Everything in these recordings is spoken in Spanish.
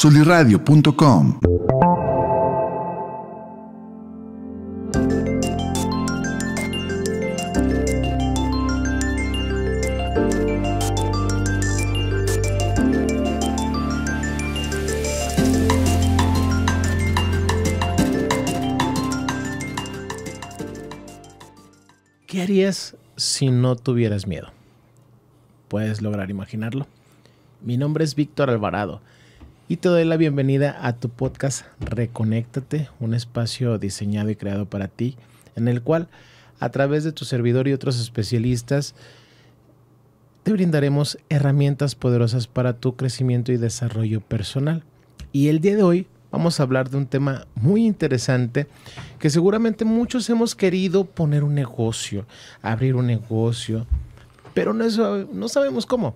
soliradio.com ¿Qué harías si no tuvieras miedo? ¿Puedes lograr imaginarlo? Mi nombre es Víctor Alvarado y te doy la bienvenida a tu podcast Reconéctate, un espacio diseñado y creado para ti, en el cual a través de tu servidor y otros especialistas te brindaremos herramientas poderosas para tu crecimiento y desarrollo personal. Y el día de hoy vamos a hablar de un tema muy interesante que seguramente muchos hemos querido poner un negocio, abrir un negocio, pero no, no sabemos cómo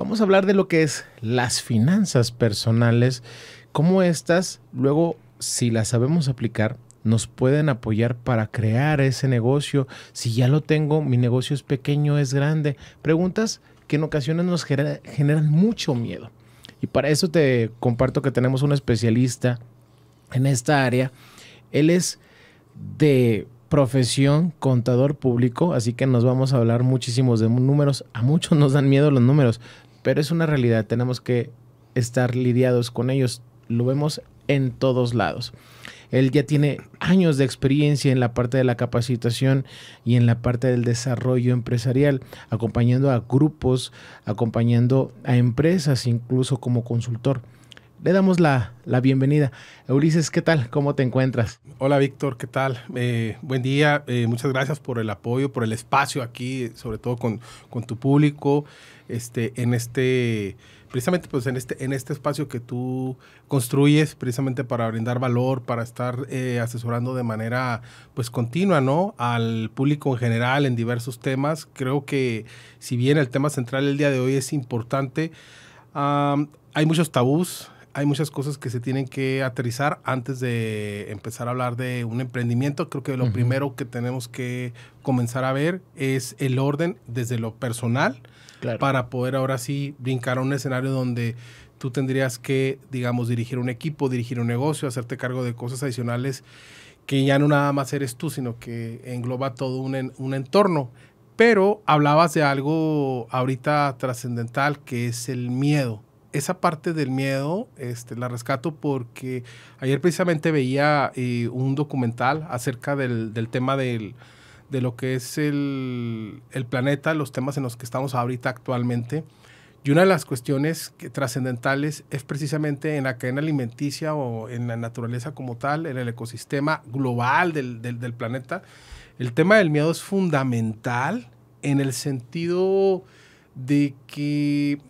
vamos a hablar de lo que es las finanzas personales, cómo estas luego, si las sabemos aplicar, nos pueden apoyar para crear ese negocio. Si ya lo tengo, mi negocio es pequeño, es grande. Preguntas que en ocasiones nos generan mucho miedo. Y para eso te comparto que tenemos un especialista en esta área. Él es de profesión contador público, así que nos vamos a hablar muchísimos de números. A muchos nos dan miedo los números, pero es una realidad, tenemos que estar lidiados con ellos, lo vemos en todos lados. Él ya tiene años de experiencia en la parte de la capacitación y en la parte del desarrollo empresarial, acompañando a grupos, acompañando a empresas, incluso como consultor le damos la, bienvenida. Ulises, ¿qué tal? ¿Cómo te encuentras? Hola Víctor, ¿qué tal? Eh, buen día, eh, muchas gracias por el apoyo, por el espacio aquí, sobre todo con, tu público, este, en este, precisamente pues en este, en este espacio que tú construyes precisamente para brindar valor, para estar eh, asesorando de manera pues continua, ¿no? Al público en general en diversos temas. Creo que si bien el tema central el día de hoy es importante, hay muchos tabús, hay muchas cosas que se tienen que aterrizar antes de empezar a hablar de un emprendimiento. Creo que lo primero que tenemos que comenzar a ver es el orden desde lo personal para poder ahora sí brincar a un escenario donde tú tendrías que, digamos, dirigir un equipo, dirigir un negocio, hacerte cargo de cosas adicionales que ya no nada más eres tú, sino que engloba todo un, un entorno. Pero hablabas de algo ahorita trascendental que es el miedo esa parte del miedo este, la rescato porque ayer precisamente veía eh, un documental acerca del, del tema del, de lo que es el, el, planeta, los temas en los que estamos ahorita actualmente. Y una de las cuestiones trascendentales es precisamente en la cadena alimenticia o en la naturaleza como tal, en el ecosistema global del, del planeta. El tema del miedo es fundamental en el sentido de que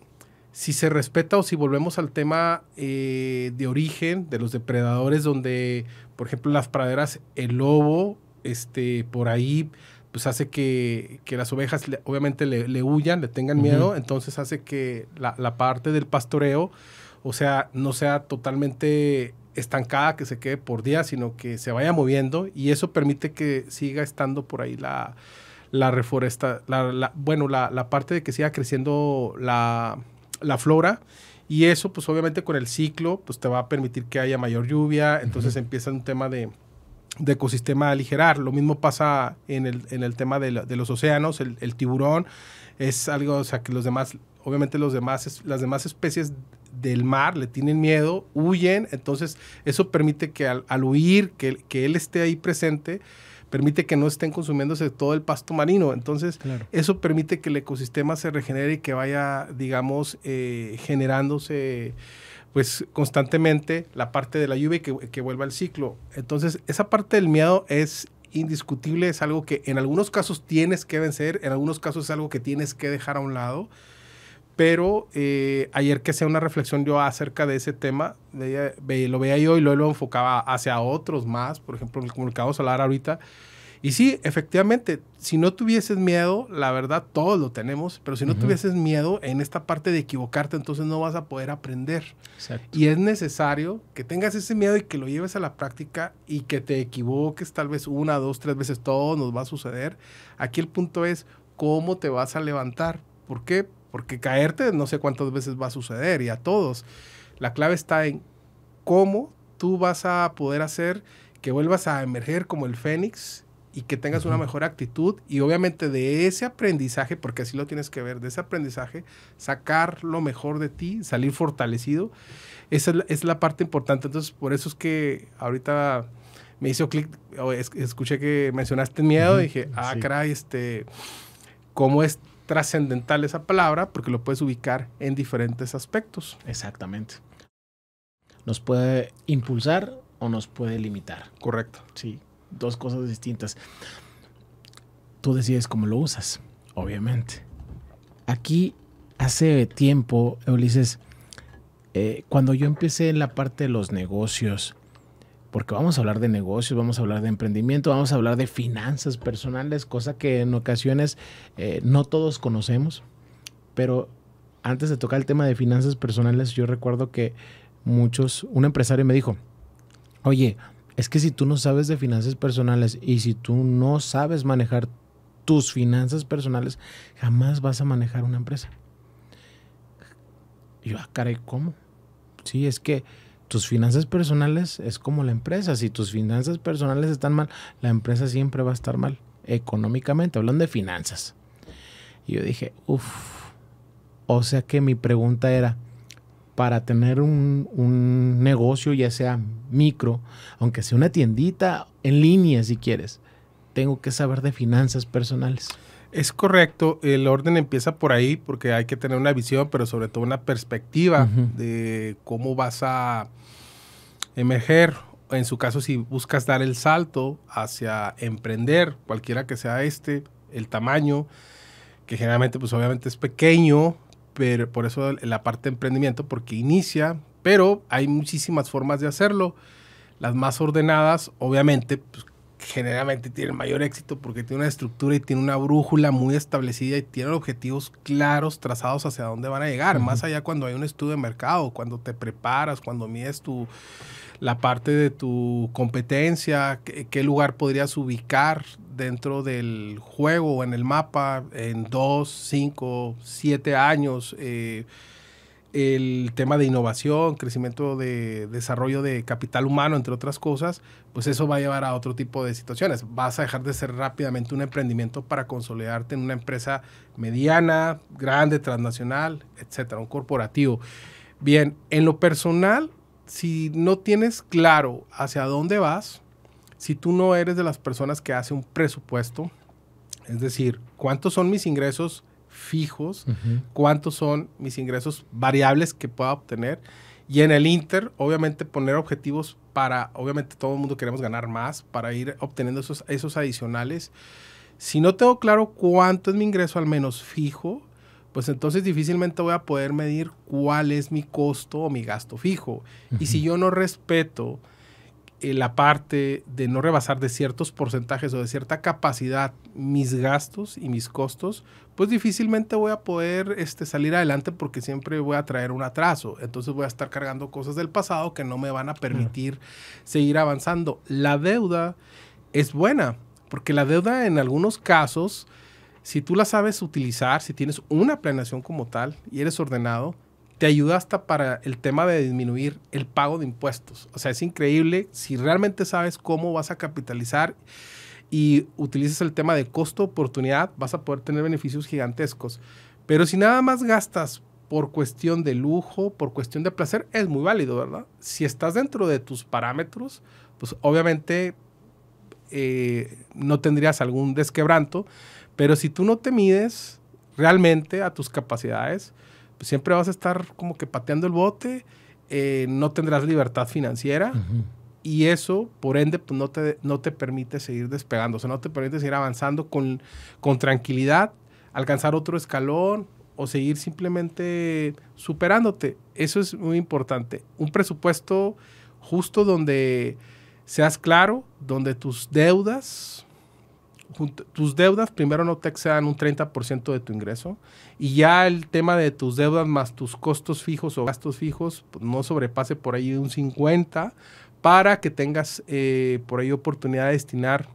si se respeta o si volvemos al tema eh, de origen de los depredadores, donde, por ejemplo, las praderas, el lobo, este, por ahí, pues hace que, las ovejas obviamente le, huyan, le tengan miedo, entonces hace que la, parte del pastoreo, o sea, no sea totalmente estancada, que se quede por día, sino que se vaya moviendo y eso permite que siga estando por ahí la, la reforesta, bueno, la, parte de que siga creciendo la la flora. Y eso, pues obviamente con el ciclo, pues te va a permitir que haya mayor lluvia. Entonces empieza un tema de, ecosistema a aligerar. Lo mismo pasa en el, tema de, los océanos. El, tiburón es algo, o sea, que los demás, obviamente los demás, las demás especies del mar le tienen miedo, huyen. Entonces eso permite que al, al huir, que, que él esté ahí presente, permite que no estén consumiéndose todo el pasto marino. Entonces, eso permite que el ecosistema se regenere y que vaya, digamos, eh, generándose pues constantemente la parte de la lluvia que, que vuelva al ciclo. Entonces, esa parte del miedo es indiscutible, es algo que en algunos casos tienes que vencer, en algunos casos es algo que tienes que dejar a un lado pero eh, ayer que hacía una reflexión yo acerca de ese tema, de, lo veía yo y luego lo enfocaba hacia otros más, por ejemplo, el a hablar ahorita. Y sí, efectivamente, si no tuvieses miedo, la verdad, todos lo tenemos, pero si no tuvieses miedo en esta parte de equivocarte, entonces no vas a poder aprender. Y es necesario que tengas ese miedo y que lo lleves a la práctica y que te equivoques tal vez una, dos, tres veces, todo nos va a suceder. Aquí el punto es cómo te vas a levantar. ¿Por qué? porque caerte no sé cuántas veces va a suceder y a todos. La clave está en cómo tú vas a poder hacer que vuelvas a emerger como el fénix y que tengas una mejor actitud y obviamente de ese aprendizaje, porque así lo tienes que ver, de ese aprendizaje, sacar lo mejor de ti, salir fortalecido, esa es la, parte importante. Entonces, por eso es que ahorita me hizo clic, escuché que mencionaste miedo, y dije, ah, sí. caray, este, ¿cómo es trascendental esa palabra porque lo puedes ubicar en diferentes aspectos. Exactamente. Nos puede impulsar o nos puede limitar. Correcto. Sí, dos cosas distintas. Tú decides cómo lo usas, obviamente. Aquí hace tiempo, Ulises, eh, cuando yo empecé en la parte de los negocios, porque vamos a hablar de negocios, vamos a hablar de emprendimiento, vamos a hablar de finanzas personales, cosa que en ocasiones eh, no todos conocemos. Pero antes de tocar el tema de finanzas personales, yo recuerdo que muchos, un empresario me dijo, oye, es que si tú no sabes de finanzas personales y si tú no sabes manejar tus finanzas personales, jamás vas a manejar una empresa. yo, ah, caray, ¿cómo? Sí, es que tus finanzas personales es como la empresa. Si tus finanzas personales están mal, la empresa siempre va a estar mal económicamente, hablando de finanzas. Y yo dije, uff, o sea que mi pregunta era, para tener un, un negocio, ya sea micro, aunque sea una tiendita en línea si quieres, tengo que saber de finanzas personales. Es correcto, el orden empieza por ahí porque hay que tener una visión, pero sobre todo una perspectiva de cómo vas a emerger, en su caso si buscas dar el salto hacia emprender, cualquiera que sea este, el tamaño, que generalmente pues obviamente es pequeño, pero por eso la parte de emprendimiento, porque inicia, pero hay muchísimas formas de hacerlo. Las más ordenadas, obviamente, pues, generalmente tiene mayor éxito porque tiene una estructura y tiene una brújula muy establecida y tiene objetivos claros trazados hacia dónde van a llegar, más allá cuando hay un estudio de mercado, cuando te preparas, cuando mides tu la parte de tu competencia, qué, lugar podrías ubicar dentro del juego o en el mapa en dos, cinco, siete años. Eh, el tema de innovación, crecimiento de desarrollo de capital humano, entre otras cosas, pues eso va a llevar a otro tipo de situaciones. Vas a dejar de ser rápidamente un emprendimiento para consolidarte en una empresa mediana, grande, transnacional, etcétera, un corporativo. Bien, en lo personal, si no tienes claro hacia dónde vas, si tú no eres de las personas que hace un presupuesto, es decir, cuántos son mis ingresos fijos, cuántos son mis ingresos variables que pueda obtener. Y en el Inter, obviamente, poner objetivos para, obviamente, todo el mundo queremos ganar más, para ir obteniendo esos, esos adicionales. Si no tengo claro cuánto es mi ingreso, al menos fijo, pues entonces difícilmente voy a poder medir cuál es mi costo o mi gasto fijo. Y si yo no respeto eh, la parte de no rebasar de ciertos porcentajes o de cierta capacidad mis gastos y mis costos, pues difícilmente voy a poder este, salir adelante porque siempre voy a traer un atraso. Entonces voy a estar cargando cosas del pasado que no me van a permitir seguir avanzando. La deuda es buena, porque la deuda en algunos casos, si tú la sabes utilizar, si tienes una planeación como tal y eres ordenado, te ayuda hasta para el tema de disminuir el pago de impuestos. O sea, es increíble si realmente sabes cómo vas a capitalizar y utilizas el tema de costo-oportunidad, vas a poder tener beneficios gigantescos. Pero si nada más gastas por cuestión de lujo, por cuestión de placer, es muy válido, ¿verdad? Si estás dentro de tus parámetros, pues obviamente eh, no tendrías algún desquebranto, pero si tú no te mides realmente a tus capacidades, siempre vas a estar como que pateando el bote, eh, no tendrás libertad financiera. Y eso, por ende, pues no te, no te permite seguir despegando, o sea, no te permite seguir avanzando con, con tranquilidad, alcanzar otro escalón o seguir simplemente superándote. Eso es muy importante. Un presupuesto justo donde seas claro, donde tus deudas tus deudas primero no te excedan un 30% de tu ingreso y ya el tema de tus deudas más tus costos fijos o gastos fijos pues, no sobrepase por ahí un 50 para que tengas eh, por ahí oportunidad de destinar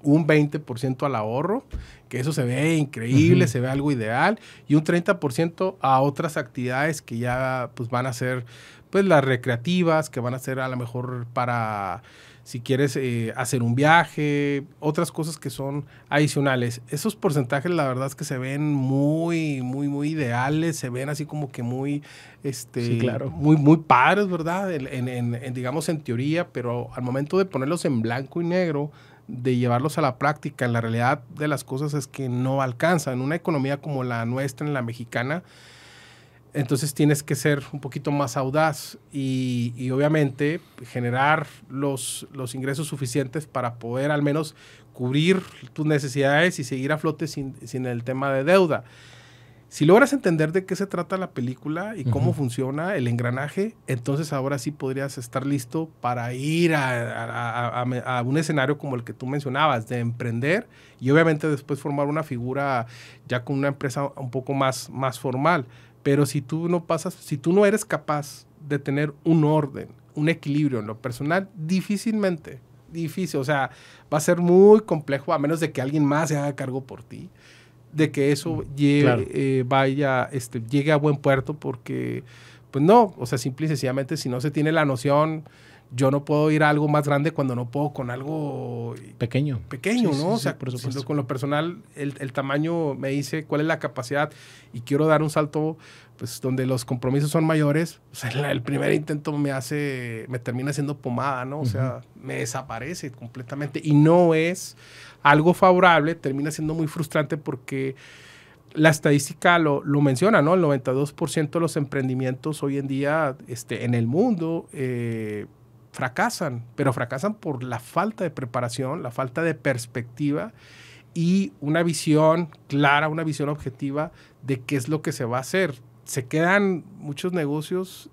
un 20% al ahorro, que eso se ve increíble, se ve algo ideal, y un 30% a otras actividades que ya pues, van a ser pues, las recreativas, que van a ser a lo mejor para si quieres eh, hacer un viaje, otras cosas que son adicionales. Esos porcentajes la verdad es que se ven muy, muy, muy ideales, se ven así como que muy, este, muy, muy padres, ¿verdad? En, digamos en teoría, pero al momento de ponerlos en blanco y negro, de llevarlos a la práctica, en la realidad de las cosas es que no alcanza. En una economía como la nuestra, en la mexicana, entonces tienes que ser un poquito más audaz y, obviamente generar los, ingresos suficientes para poder al menos cubrir tus necesidades y seguir a flote sin, el tema de deuda. Si logras entender de qué se trata la película y cómo funciona el engranaje, entonces ahora sí podrías estar listo para ir a, a, un escenario como el que tú mencionabas, de emprender y obviamente después formar una figura ya con una empresa un poco más, más formal. Pero si tú no pasas, si tú no eres capaz de tener un orden, un equilibrio en lo personal, difícilmente, difícil, o sea, va a ser muy complejo, a menos de que alguien más se haga cargo por ti, de que eso mm, llegue, eh, vaya, este, llegue a buen puerto, porque, pues no, o sea, simple y sencillamente, si no se tiene la noción yo no puedo ir a algo más grande cuando no puedo con algo pequeño. Pequeño, ¿no? o sea, por supuesto. con lo personal, el, tamaño me dice cuál es la capacidad y quiero dar un salto, pues donde los compromisos son mayores. O sea, el primer intento me hace, me termina siendo pomada, ¿no? O sea, me desaparece completamente y no es algo favorable, termina siendo muy frustrante porque la estadística lo, lo, menciona, ¿no? El 92% de los emprendimientos hoy en día este, en el mundo eh, fracasan, pero fracasan por la falta de preparación, la falta de perspectiva y una visión clara, una visión objetiva de qué es lo que se va a hacer. Se quedan muchos negocios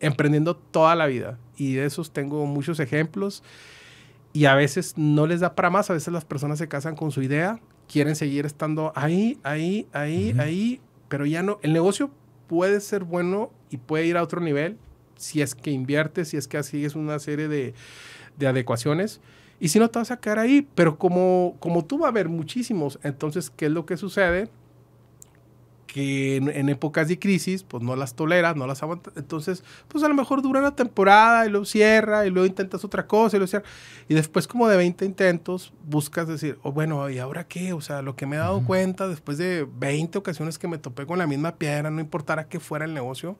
emprendiendo toda la vida y de esos tengo muchos ejemplos y a veces no les da para más, a veces las personas se casan con su idea, quieren seguir estando ahí, ahí, ahí, ahí, pero ya no, el negocio puede ser bueno y puede ir a otro nivel si es que inviertes, si es que así es una serie de, de adecuaciones. Y si no, te vas a quedar ahí. Pero como, como tú va a haber muchísimos, entonces, ¿qué es lo que sucede? que en, épocas de crisis, pues no las toleras, no las aguantas. Entonces, pues a lo mejor dura una temporada y lo cierra y luego intentas otra cosa y lo cierra. Y después como de 20 intentos, buscas decir, oh, bueno, ¿y ahora qué? O sea, lo que me he dado cuenta después de 20 ocasiones que me topé con la misma piedra, no importara que fuera el negocio,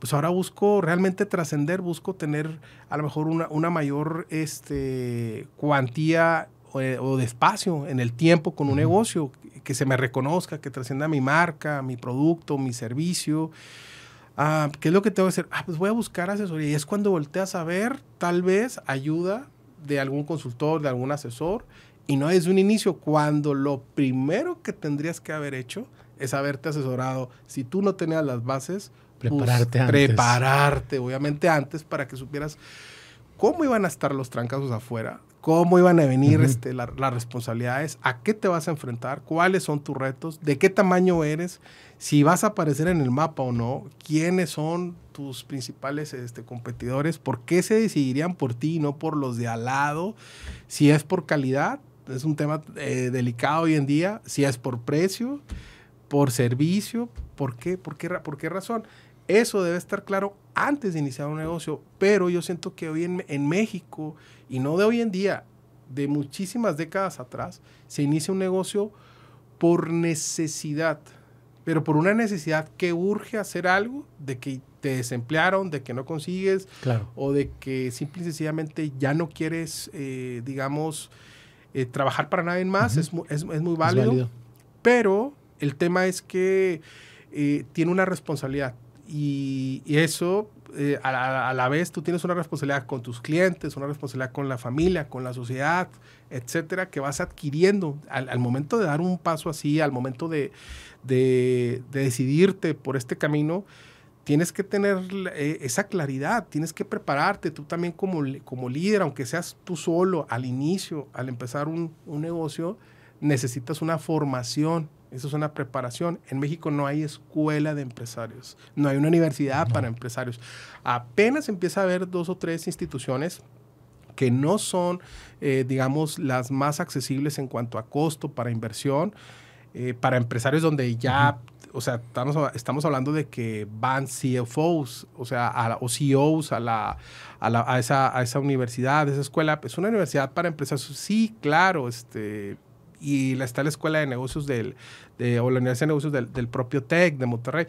pues ahora busco realmente trascender, busco tener a lo mejor una, una mayor este, cuantía eh, o, de espacio en el tiempo con un negocio, que se me reconozca, que trascienda mi marca, mi producto, mi servicio. Ah, ¿Qué es lo que tengo que hacer? Ah, pues voy a buscar asesoría. Y es cuando volteas a ver, tal vez, ayuda de algún consultor, de algún asesor, y no es un inicio, cuando lo primero que tendrías que haber hecho es haberte asesorado. Si tú no tenías las bases, Prepararte antes. Prepararte, obviamente, antes para que supieras cómo iban a estar los trancazos afuera, cómo iban a venir este, las responsabilidades, a qué te vas a enfrentar, cuáles son tus retos, de qué tamaño eres, si vas a aparecer en el mapa o no, quiénes son tus principales este, competidores, por qué se decidirían por ti y no por los de al lado, si es por calidad, es un tema eh, delicado hoy en día, si es por precio, por servicio, ¿Por qué, por qué razón? Eso debe estar claro antes de iniciar un negocio, pero yo siento que hoy en, México, y no de hoy en día, de muchísimas décadas atrás, se inicia un negocio por necesidad, pero por una necesidad que urge hacer algo, de que te desemplearon, de que no consigues, o de que simple y sencillamente ya no quieres, eh, digamos, eh, trabajar para nadie más, es, muy válido, Pero el tema es que eh, tiene una responsabilidad y, eso, eh, a, la, vez, tú tienes una responsabilidad con tus clientes, una responsabilidad con la familia, con la sociedad, etcétera, que vas adquiriendo al, momento de dar un paso así, al momento de, decidirte por este camino tienes que tener eh, esa claridad, tienes que prepararte tú también como, como líder, aunque seas tú solo al inicio, al empezar un, un negocio, necesitas una formación eso es una preparación. En México no hay escuela de empresarios, no hay una universidad para empresarios. Apenas empieza a haber dos o tres instituciones que no son, eh, digamos, las más accesibles en cuanto a costo para inversión, eh, para empresarios donde ya, o sea, estamos, hablando de que van CFOs, o sea, a, o CEOs a, la, a, la, a, esa, universidad, a esa escuela. Es una universidad para empresarios, sí, claro, este y la, está la Escuela de Negocios de, o la Universidad de Negocios del, propio TEC de Monterrey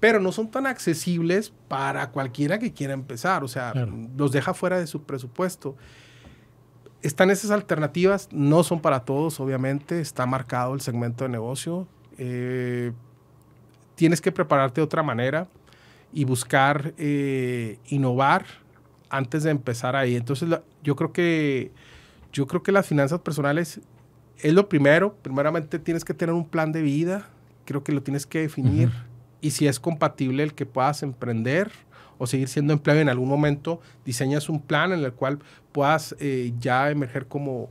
pero no son tan accesibles para cualquiera que quiera empezar, o sea, los deja fuera de su presupuesto. Están esas alternativas, no son para todos, obviamente, está marcado el segmento de negocio. Eh, tienes que prepararte de otra manera y buscar eh, innovar antes de empezar ahí. Entonces, yo creo que yo creo que las finanzas personales es lo primero. Primeramente tienes que tener un plan de vida, creo que lo tienes que definir. Y si es compatible el que puedas emprender o seguir siendo empleado, en algún momento diseñas un plan en el cual puedas eh, ya emerger como,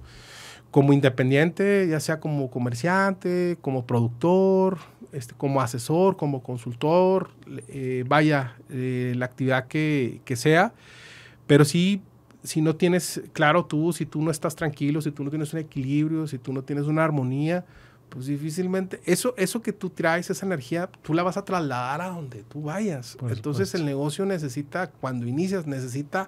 como independiente, ya sea como comerciante, como productor, este, como asesor, como consultor, eh, vaya, eh, la actividad que, que sea. Pero sí si no tienes, claro, tú, si tú no estás tranquilo, si tú no tienes un equilibrio, si tú no tienes una armonía, pues difícilmente, eso, eso que tú traes, esa energía, tú la vas a trasladar a donde tú vayas. Entonces el negocio necesita, cuando inicias, necesita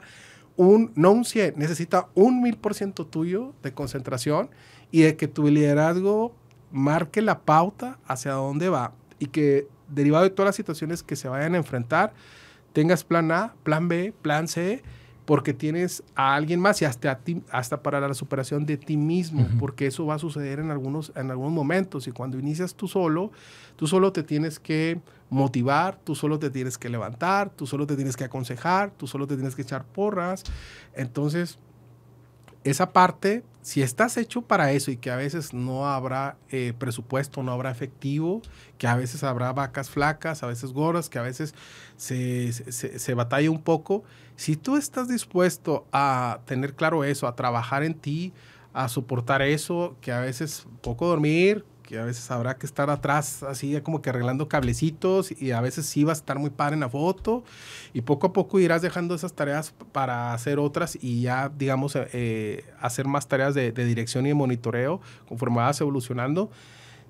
un, no un 100, necesita un mil por ciento tuyo de concentración y de que tu liderazgo marque la pauta hacia dónde va y que derivado de todas las situaciones que se vayan a enfrentar, tengas plan A, plan B, plan C porque tienes a alguien más y hasta, hasta para la superación de ti mismo, porque eso va a suceder en algunos, en algunos momentos. Y cuando inicias tú solo, tú solo te tienes que motivar, tú solo te tienes que levantar, tú solo te tienes que aconsejar, tú solo te tienes que echar porras. Entonces, esa parte, si estás hecho para eso y que a veces no habrá eh, presupuesto, no habrá efectivo, que a veces habrá vacas flacas, a veces gordas, que a veces se, se, se batalla un poco, si tú estás dispuesto a tener claro eso, a trabajar en ti, a soportar eso, que a veces poco dormir, que a veces habrá que estar atrás así como que arreglando cablecitos y a veces sí vas a estar muy padre en la foto y poco a poco irás dejando esas tareas para hacer otras y ya digamos eh, hacer más tareas de, dirección y de monitoreo conforme vas evolucionando.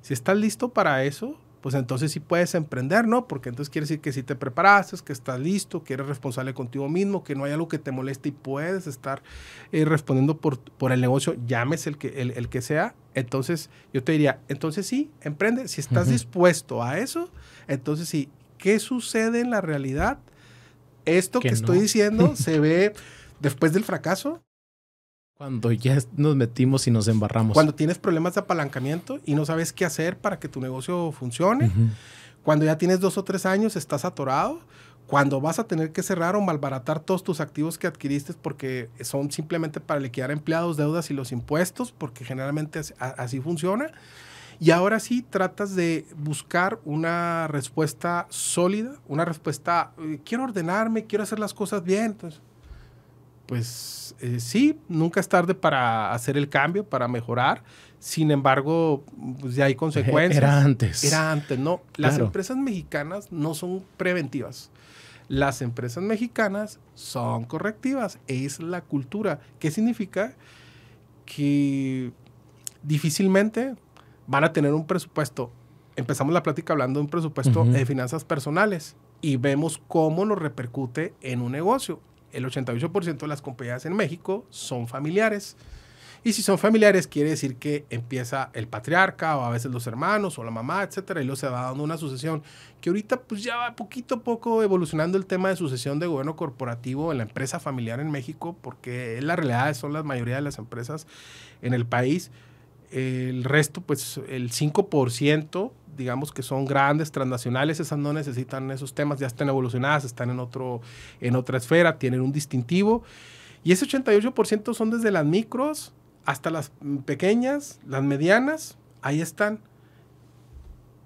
Si estás listo para eso, pues entonces sí puedes emprender, ¿no? Porque entonces quiere decir que sí te preparaste, que estás listo, que eres responsable contigo mismo, que no hay algo que te moleste y puedes estar eh, respondiendo por, por, el negocio, llames el que, el, que sea. Entonces yo te diría, entonces sí, emprende. Si estás dispuesto a eso, entonces sí, ¿qué sucede en la realidad? Esto que, estoy diciendo se ve después del fracaso, cuando ya nos metimos y nos embarramos. Cuando tienes problemas de apalancamiento y no sabes qué hacer para que tu negocio funcione. Cuando ya tienes dos o tres años, estás atorado. Cuando vas a tener que cerrar o malbaratar todos tus activos que adquiriste porque son simplemente para liquidar empleados, deudas y los impuestos, porque generalmente así funciona. Y ahora sí tratas de buscar una respuesta sólida, una respuesta, eh, quiero ordenarme, quiero hacer las cosas bien. Entonces, pues eh, sí, nunca es tarde para hacer el cambio, para mejorar. Sin embargo, pues, ya hay consecuencias. Era antes. Era antes, no. Las empresas mexicanas no son preventivas. Las empresas mexicanas son correctivas. Es la cultura. ¿Qué significa? Que difícilmente van a tener un presupuesto. Empezamos la plática hablando de un presupuesto de finanzas personales y vemos cómo nos repercute en un negocio el 88% de las compañías en México son familiares. Y si son familiares, quiere decir que empieza el patriarca o a veces los hermanos o la mamá, etcétera, y luego se va dando una sucesión que ahorita pues ya va poquito a poco evolucionando el tema de sucesión de gobierno corporativo en la empresa familiar en México, porque es la realidad, son la mayoría de las empresas en el país el resto, pues el 5%, digamos que son grandes, transnacionales, esas no necesitan esos temas, ya están evolucionadas, están en, otro, en otra esfera, tienen un distintivo. Y ese 88% son desde las micros hasta las pequeñas, las medianas, ahí están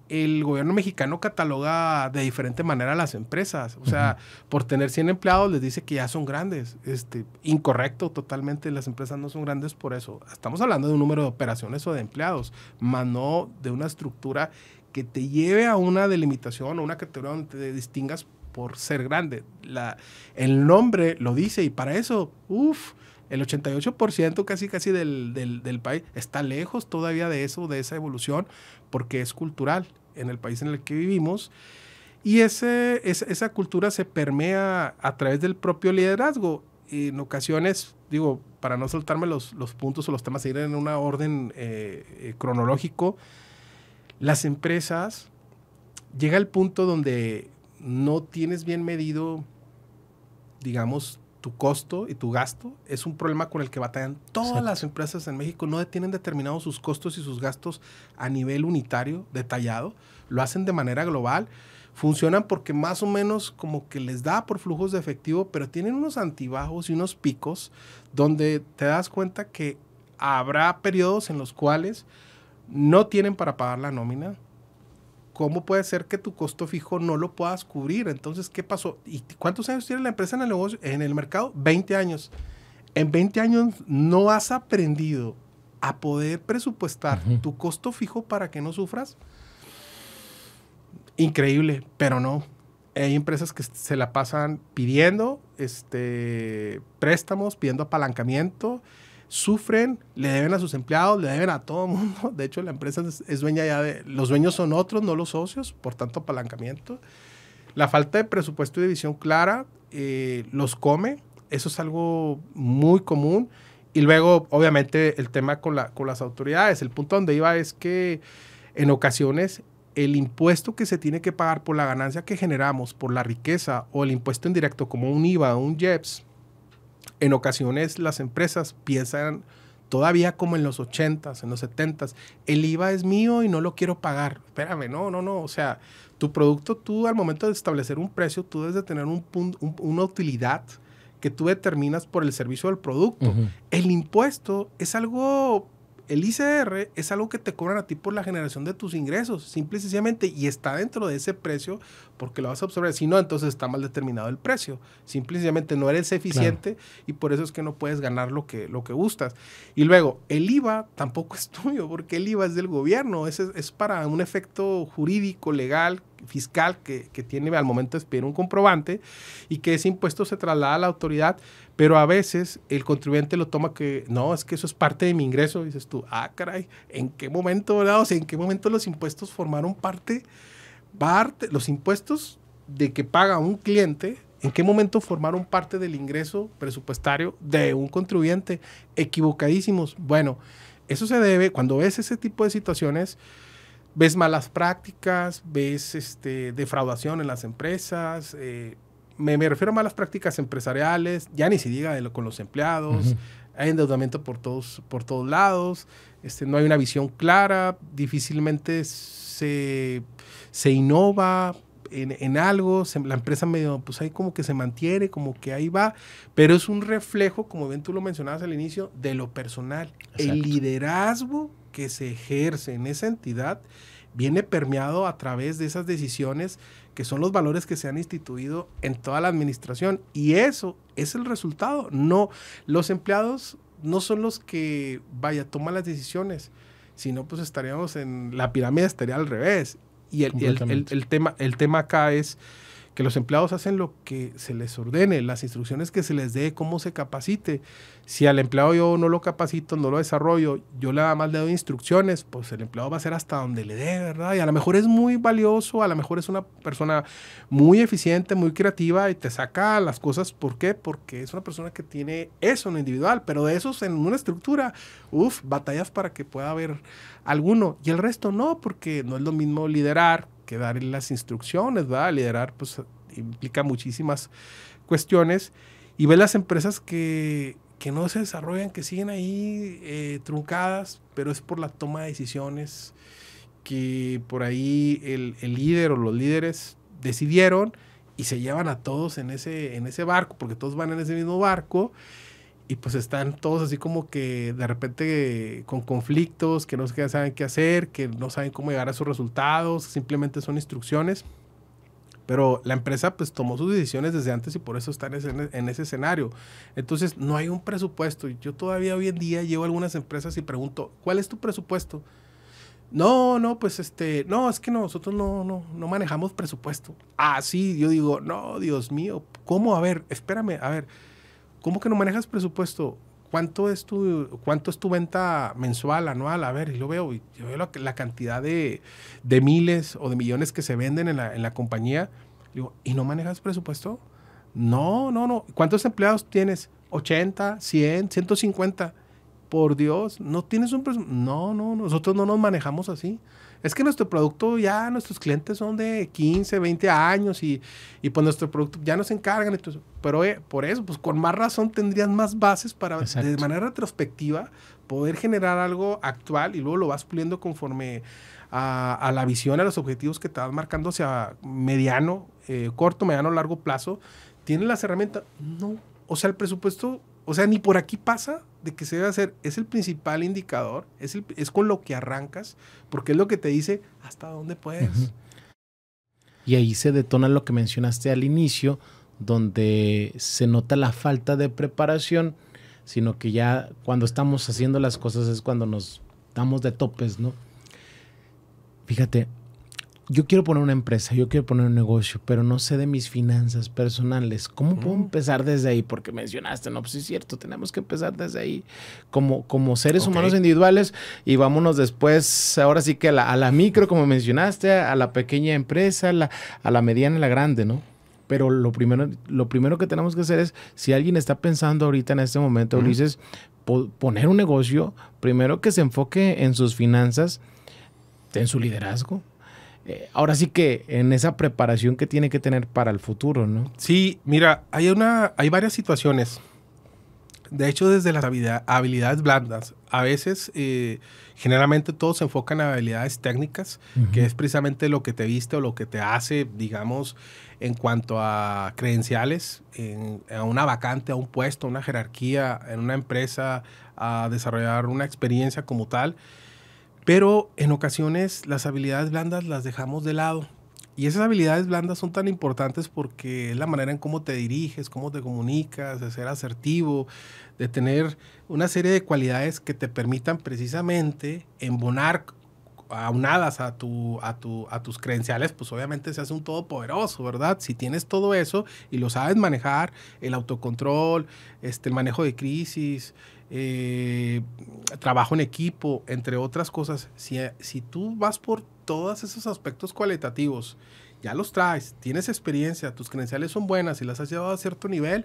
el gobierno mexicano cataloga de diferente manera las empresas. O sea, por tener 100 empleados les dice que ya son grandes. Este, incorrecto totalmente, las empresas no son grandes por eso. Estamos hablando de un número de operaciones o de empleados, más no de una estructura que te lleve a una delimitación o una categoría donde te distingas por ser grande. el nombre lo dice y para eso, uff, el 88% casi casi del, país está lejos todavía de eso, de esa evolución, porque es cultural en el país en el que vivimos. Y ese, esa cultura se permea a través del propio liderazgo. Y en ocasiones, digo, para no soltarme los, los puntos o los temas, ir en una orden eh, eh, cronológico, las empresas llega al punto donde no tienes bien medido, digamos, tu costo y tu gasto es un problema con el que batallan todas las empresas en México. No tienen determinados sus costos y sus gastos a nivel unitario, detallado. Lo hacen de manera global. Funcionan porque más o menos como que les da por flujos de efectivo, pero tienen unos antibajos y unos picos donde te das cuenta que habrá periodos en los cuales no tienen para pagar la nómina, ¿cómo puede ser que tu costo fijo no lo puedas cubrir? Entonces, ¿qué pasó? ¿Y cuántos años tiene la empresa en el en el mercado? 20 años. En 20 años no has aprendido a poder presupuestar tu costo fijo para que no sufras. Increíble, pero no. Hay empresas que se la pasan pidiendo este, préstamos, pidiendo apalancamiento sufren, le deben a sus empleados, le deben a todo el mundo. De hecho, la empresa es, dueña ya de... Los dueños son otros, no los socios, por tanto, apalancamiento. La falta de presupuesto y de visión clara eh, los come. Eso es algo muy común. Y luego, obviamente, el tema con, la, con las autoridades. El punto donde iba es que en ocasiones el impuesto que se tiene que pagar por la ganancia que generamos, por la riqueza, o el impuesto indirecto como un IVA o un JEPS, en ocasiones las empresas piensan todavía como en los 80s, en los 70s, el IVA es mío y no lo quiero pagar. Espérame, no, no, no. O sea, tu producto, tú al momento de establecer un precio, tú debes de tener un, una utilidad que tú determinas por el servicio del producto. El impuesto es algo el ICR es algo que te cobran a ti por la generación de tus ingresos, simple y sencillamente, y está dentro de ese precio porque lo vas a absorber. Si no, entonces está mal determinado el precio. Simple y sencillamente no eres eficiente y por eso es que no puedes ganar lo que, lo que gustas. Y luego, el IVA tampoco es tuyo, porque el IVA es del gobierno, es, es para un efecto jurídico, legal, fiscal que, tiene al momento de expedir un comprobante y que ese impuesto se traslada a la autoridad, pero a veces el contribuyente lo toma que no, es que eso es parte de mi ingreso. dices tú, ah, caray, ¿en qué momento, ¿en qué momento los impuestos formaron parte, parte, los impuestos de que paga un cliente? ¿En qué momento formaron parte del ingreso presupuestario de un contribuyente? Equivocadísimos. Bueno, eso se debe, cuando ves ese tipo de situaciones, ves malas prácticas, ves este, defraudación en las empresas. Eh, me, refiero a malas prácticas empresariales, ya ni se diga de lo, con los empleados, hay endeudamiento por todos, por todos lados, este, no hay una visión clara, difícilmente se, innova, en, algo, la empresa medio, pues ahí como que se mantiene, como que ahí va, pero es un reflejo, como bien tú lo mencionabas al inicio, de lo personal. El liderazgo que se ejerce en esa entidad viene permeado a través de esas decisiones que son los valores que se han instituido en toda la administración. Y eso es el resultado. No, los empleados no son los que, vaya, toman las decisiones, sino pues estaríamos en, la pirámide estaría al revés. Y tema, el tema acá es que los empleados hacen lo que se les ordene, las instrucciones que se les dé, cómo se capacite. Si al empleado yo no lo capacito, no lo desarrollo, yo nada más le instrucciones, pues el empleado va a ser hasta donde le dé, ¿verdad? Y a lo mejor es muy valioso, a lo mejor es una persona muy eficiente, muy creativa y te saca las cosas. ¿Por qué? Porque es una persona que tiene eso en individual, pero de esos en una estructura, uff, batallas para que pueda haber alguno. Y el resto no, porque no es lo mismo liderar que dar las instrucciones, ¿verdad? Liderar pues implica muchísimas cuestiones y ve las empresas que, que no se desarrollan, que siguen ahí eh, truncadas, pero es por la toma de decisiones que por ahí el, el, líder o los líderes decidieron y se llevan a todos en ese, en ese barco, porque todos van en ese mismo barco y pues están todos así como que de repente con conflictos, que no saben qué hacer, que no saben cómo llegar a sus resultados, simplemente son instrucciones. Pero la empresa pues tomó sus decisiones desde antes y por eso están en, ese escenario. Entonces no hay un presupuesto. Yo todavía hoy en día llevo a algunas empresas y pregunto, ¿cuál es tu presupuesto? No, no, pues este, no, es que nosotros no, no, no manejamos presupuesto. Ah, sí, yo digo, no, Dios mío, ¿cómo? A ver, espérame, a ver ¿Cómo que no manejas presupuesto? ¿Cuánto es tu, cuánto es tu venta mensual, anual? A ver, lo veo, y yo veo la, cantidad de, de, miles o de millones que se venden en la, compañía. ¿y no manejas presupuesto? No, no, no. ¿Cuántos empleados tienes? 80, 100, 150. Por Dios, no tienes un presupuesto. No, no, nosotros no nos manejamos así. Es que nuestro producto ya, nuestros clientes son de 15, 20 años y, y pues nuestro producto ya nos encargan. pero eh, por eso, pues con más razón tendrías más bases para de manera retrospectiva poder generar algo actual y luego lo vas puliendo conforme a, la visión, a los objetivos que te vas marcando hacia mediano, eh, corto, mediano, largo plazo. ¿Tienes las herramientas? No. O sea, el presupuesto o sea, ni por aquí pasa de que se debe hacer. Es el principal indicador, es, con lo que arrancas, porque es lo que te dice hasta dónde puedes. Y ahí se detona lo que mencionaste al inicio, donde se nota la falta de preparación, sino que ya cuando estamos haciendo las cosas es cuando nos damos de topes, ¿no? Fíjate, yo quiero poner una empresa, yo quiero poner un negocio, pero no sé de mis finanzas personales. ¿Cómo puedo mm. empezar desde ahí? Porque mencionaste, no, pues es cierto, tenemos que empezar desde ahí como, como seres humanos individuales y vámonos después, ahora sí que a la, micro, como mencionaste, a, la pequeña empresa, a la, a la mediana y la grande, ¿no? Pero lo primero, lo primero que tenemos que hacer es, si alguien está pensando ahorita en este momento, Luis, es Ulises, poner un negocio, primero que se enfoque en sus finanzas, en su liderazgo, eh, ahora sí que en esa preparación que tiene que tener para el futuro, ¿no? Sí, mira, hay, una, hay varias situaciones. De hecho, desde las habilidades blandas, a veces eh, generalmente todos se enfocan a habilidades técnicas, que es precisamente lo que te viste o lo que te hace, digamos, en cuanto a credenciales, a una vacante, a un puesto, a una jerarquía, en una empresa, a desarrollar una experiencia como tal. Pero en ocasiones las habilidades blandas las dejamos de lado. Y esas habilidades blandas son tan importantes porque es la manera en cómo te diriges, cómo te comunicas, de ser asertivo, de tener una serie de cualidades que te permitan precisamente embonar aunadas a, tu, a, a tus credenciales, pues obviamente se hace un todopoderoso, ¿verdad? Si tienes todo eso y lo sabes manejar, el autocontrol, este, el manejo de crisis, eh, trabajo en equipo, entre otras cosas, si, eh, si tú vas por todos esos aspectos cualitativos, ya los traes, tienes experiencia, tus credenciales son buenas y las has llevado a cierto nivel,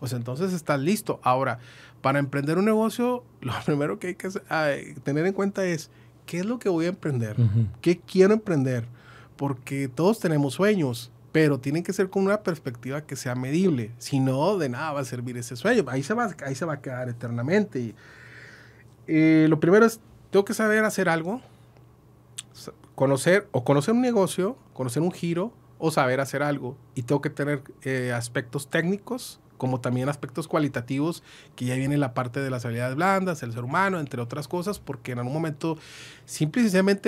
pues entonces estás listo. Ahora, para emprender un negocio, lo primero que hay que tener en cuenta es, ¿qué es lo que voy a emprender? ¿Qué quiero emprender? Porque todos tenemos sueños, pero tiene que ser con una perspectiva que sea medible. Si no, de nada va a servir ese sueño. Ahí se va, ahí se va a quedar eternamente. Eh, lo primero es, tengo que saber hacer algo, conocer o conocer un negocio, conocer un giro o saber hacer algo. Y tengo que tener eh, aspectos técnicos como también aspectos cualitativos, que ya viene la parte de las habilidades blandas, el ser humano, entre otras cosas, porque en algún momento simple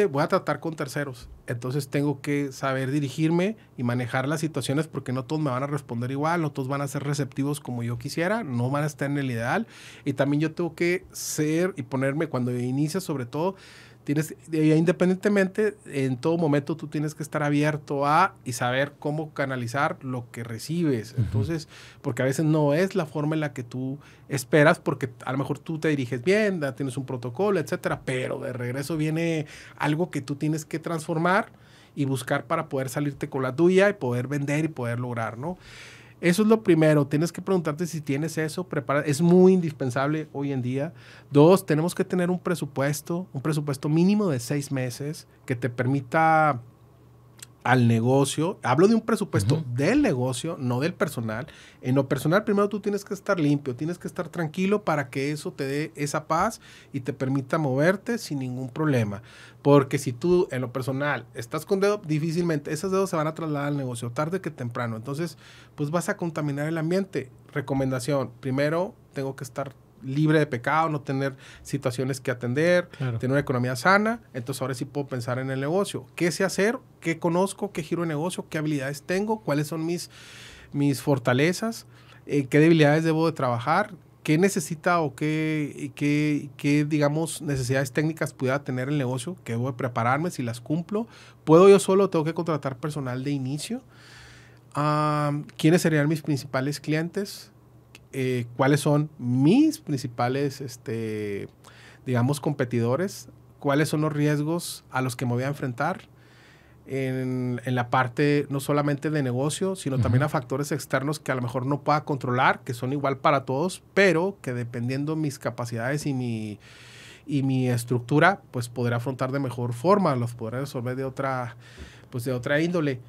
voy a tratar con terceros. Entonces tengo que saber dirigirme y manejar las situaciones porque no todos me van a responder igual, no todos van a ser receptivos como yo quisiera, no van a estar en el ideal. Y también yo tengo que ser y ponerme cuando inicia sobre todo Tienes, independientemente, en todo momento tú tienes que estar abierto a y saber cómo canalizar lo que recibes. Entonces, porque a veces no es la forma en la que tú esperas, porque a lo mejor tú te diriges bien, tienes un protocolo, etcétera, pero de regreso viene algo que tú tienes que transformar y buscar para poder salirte con la tuya y poder vender y poder lograr, ¿no? Eso es lo primero, tienes que preguntarte si tienes eso, preparado. es muy indispensable hoy en día. Dos, tenemos que tener un presupuesto, un presupuesto mínimo de seis meses que te permita al negocio. Hablo de un presupuesto del negocio, no del personal. En lo personal, primero tú tienes que estar limpio, tienes que estar tranquilo para que eso te dé esa paz y te permita moverte sin ningún problema. Porque si tú en lo personal estás con dedo, difícilmente esos dedos se van a trasladar al negocio tarde que temprano. Entonces, pues vas a contaminar el ambiente. Recomendación, primero tengo que estar libre de pecado, no tener situaciones que atender, tener una economía sana. Entonces ahora sí puedo pensar en el negocio. ¿Qué sé hacer? ¿Qué conozco? ¿Qué giro de negocio? ¿Qué habilidades tengo? ¿Cuáles son mis, mis fortalezas? Eh, ¿Qué debilidades debo de trabajar? ¿Qué necesita o qué, qué, digamos, necesidades técnicas pueda tener el negocio? ¿Qué debo de prepararme si las cumplo? ¿Puedo yo solo? ¿Tengo que contratar personal de inicio? Ah, ¿Quiénes serían mis principales clientes? Eh, cuáles son mis principales, este, digamos, competidores, cuáles son los riesgos a los que me voy a enfrentar en, la parte no solamente de negocio, sino también a factores externos que a lo mejor no pueda controlar, que son igual para todos, pero que dependiendo mis capacidades y mi, estructura, pues podré afrontar de mejor forma, los podré resolver de otra, pues de otra índole.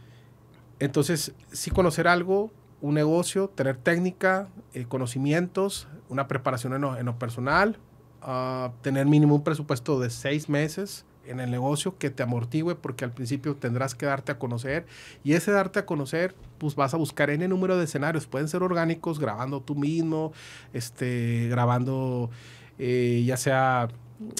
Entonces, sí conocer algo, un negocio, tener técnica, eh, conocimientos, una preparación en lo, en personal, ah, tener mínimo un presupuesto de seis meses en el negocio que te amortigüe porque al principio tendrás que darte a conocer y ese darte a conocer pues vas a buscar en el número de escenarios pueden ser orgánicos grabando tú mismo este grabando eh, ya sea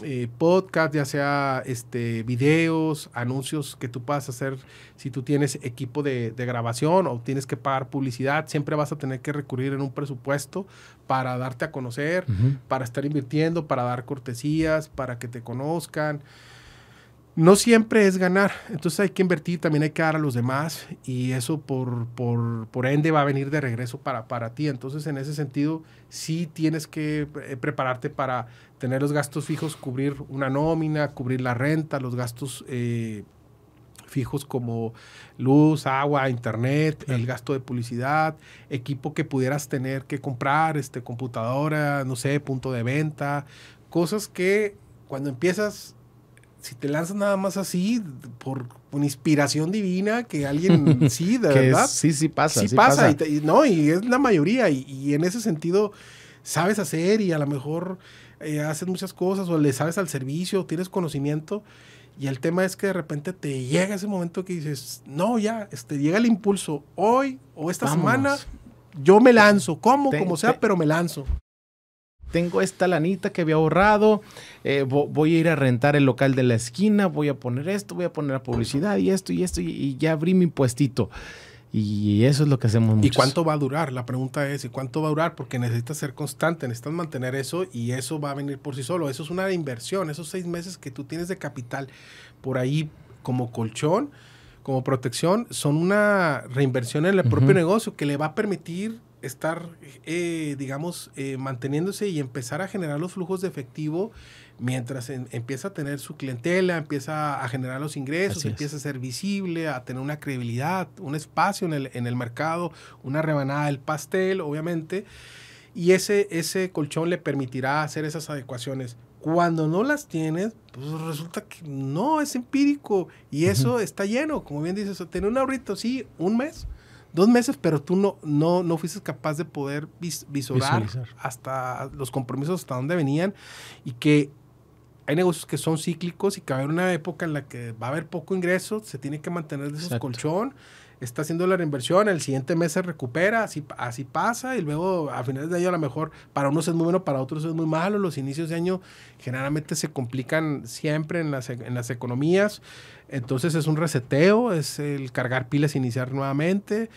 eh, podcast, ya sea este, videos, anuncios que tú puedas hacer si tú tienes equipo de, grabación o tienes que pagar publicidad, siempre vas a tener que recurrir en un presupuesto para darte a conocer, para estar invirtiendo, para dar cortesías, para que te conozcan. No siempre es ganar, entonces hay que invertir, también hay que dar a los demás y eso por, por, ende va a venir de regreso para, para ti. Entonces en ese sentido sí tienes que eh, prepararte para tener los gastos fijos, cubrir una nómina, cubrir la renta, los gastos eh, fijos como luz, agua, internet, el gasto de publicidad, equipo que pudieras tener que comprar, este, computadora, no sé, punto de venta, cosas que cuando empiezas, si te lanzas nada más así, por una inspiración divina, que alguien, sí, verdad. sí, sí pasa. Sí, pasa, Y no, y es la mayoría, y en ese sentido sabes hacer y a lo mejor eh, haces muchas cosas o le sabes al servicio, tienes conocimiento. Y el tema es que de repente te llega ese momento que dices, no, ya, este, llega el impulso, hoy o esta semana yo me lanzo, como, como sea, pero me lanzo. Tengo esta lanita que había ahorrado, eh, voy a ir a rentar el local de la esquina, voy a poner esto, voy a poner la publicidad y esto y esto, y, ya abrí mi puestito. Y eso es lo que hacemos muchos. ¿Y cuánto va a durar? La pregunta es, ¿y cuánto va a durar? Porque necesitas ser constante, necesitas mantener eso y eso va a venir por sí solo. Eso es una inversión, esos seis meses que tú tienes de capital por ahí como colchón, como protección, son una reinversión en el propio negocio que le va a permitir estar, eh, digamos, eh, manteniéndose y empezar a generar los flujos de efectivo mientras empieza a tener su clientela, empieza a generar los ingresos, empieza a ser visible, a tener una credibilidad, un espacio en el, en el mercado, una rebanada del pastel, obviamente. Y ese, ese colchón le permitirá hacer esas adecuaciones cuando no las tienes, pues resulta que no, es empírico y eso está lleno, como bien dices, tener un ahorrito, sí, un mes, dos meses, pero tú no, no, no fuiste capaz de poder vis visualizar, hasta los compromisos hasta dónde venían y que hay negocios que son cíclicos y que va a haber una época en la que va a haber poco ingreso, se tiene que mantener de su colchón, está haciendo la reinversión, el siguiente mes se recupera, así, así pasa y luego a finales de año a lo mejor para unos es muy bueno, para otros es muy malo, los inicios de año generalmente se complican siempre en las, e, en las economías, entonces es un reseteo, es el cargar pilas, e iniciar nuevamente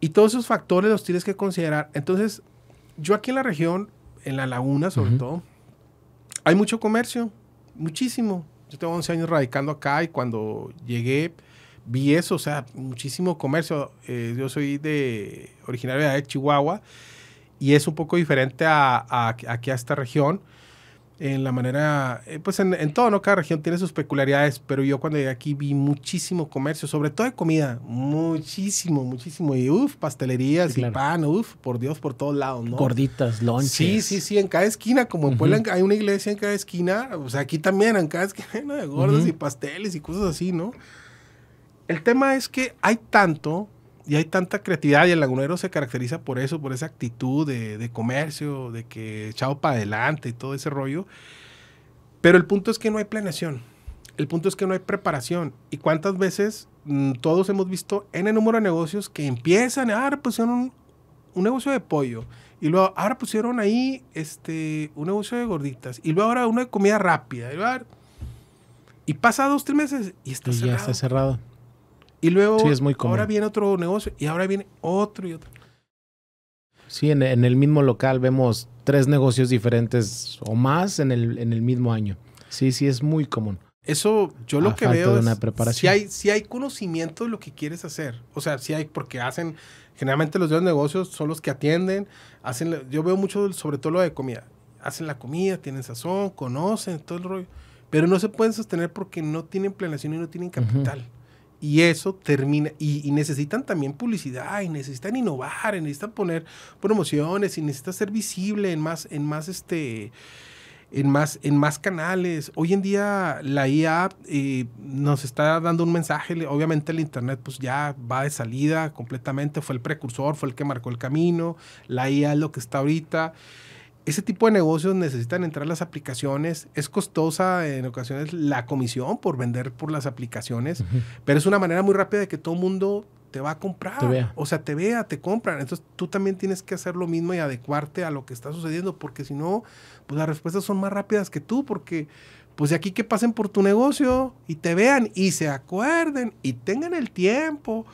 y todos esos factores los tienes que considerar. Entonces, yo aquí en la región, en la laguna sobre todo, hay mucho comercio, muchísimo. Yo tengo 11 años radicando acá y cuando llegué vi eso, o sea, muchísimo comercio. Eh, yo soy de originaria de Chihuahua y es un poco diferente aquí a esta región en la manera, eh, pues en, todo, ¿no? Cada región tiene sus peculiaridades, pero yo cuando llegué aquí vi muchísimo comercio, sobre todo de comida, muchísimo, muchísimo, y uff, pastelerías y pan, uff, por Dios, por todos lados, ¿no? Gorditas, lonches. Sí, sí, sí, en cada esquina, como en Puebla hay una iglesia en cada esquina, o sea, aquí también, en cada esquina de gordos y pasteles y cosas así, ¿no? El tema es que hay tanto y hay tanta creatividad y el lagunero se caracteriza por eso, por esa actitud de, comercio, de que echado para adelante y todo ese rollo. Pero el punto es que no hay planeación, el punto es que no hay preparación. ¿Y cuántas veces mm, todos hemos visto en el número de negocios que empiezan, ah, ahora pusieron un, negocio de pollo, y luego ahora pusieron ahí este, un negocio de gorditas, y luego ahora uno de comida rápida, y, y pasa dos, tres meses y está Ya está cerrado. Y luego, ahora viene otro negocio y ahora viene otro y otro. Sí, en, el mismo local vemos tres negocios diferentes o más en el, en el mismo año. Sí, sí, es muy común. Eso yo lo que veo de es preparación. Si, hay, si hay conocimiento de lo que quieres hacer. O sea, si hay, porque hacen, generalmente los dos negocios son los que atienden, hacen, yo veo mucho sobre todo lo de comida. Hacen la comida, tienen sazón, conocen, todo el rollo. Pero no se pueden sostener porque no tienen planeación y no tienen capital. Y eso termina, y, necesitan también publicidad, y necesitan innovar, y necesitan poner promociones, y necesitan ser visible en más, en más este. En más, en más canales. Hoy en día la IA eh, nos está dando un mensaje. Obviamente el Internet pues ya va de salida completamente. Fue el precursor, fue el que marcó el camino. La IA es lo que está ahorita ese tipo de negocios necesitan entrar las aplicaciones. Es costosa en ocasiones la comisión por vender por las aplicaciones, pero es una manera muy rápida de que todo el mundo te va a comprar. O sea, te vea, te compran. Entonces tú también tienes que hacer lo mismo y adecuarte a lo que está sucediendo, porque si no, pues las respuestas son más rápidas que tú, porque pues de aquí que pasen por tu negocio y te vean y se acuerden y tengan el tiempo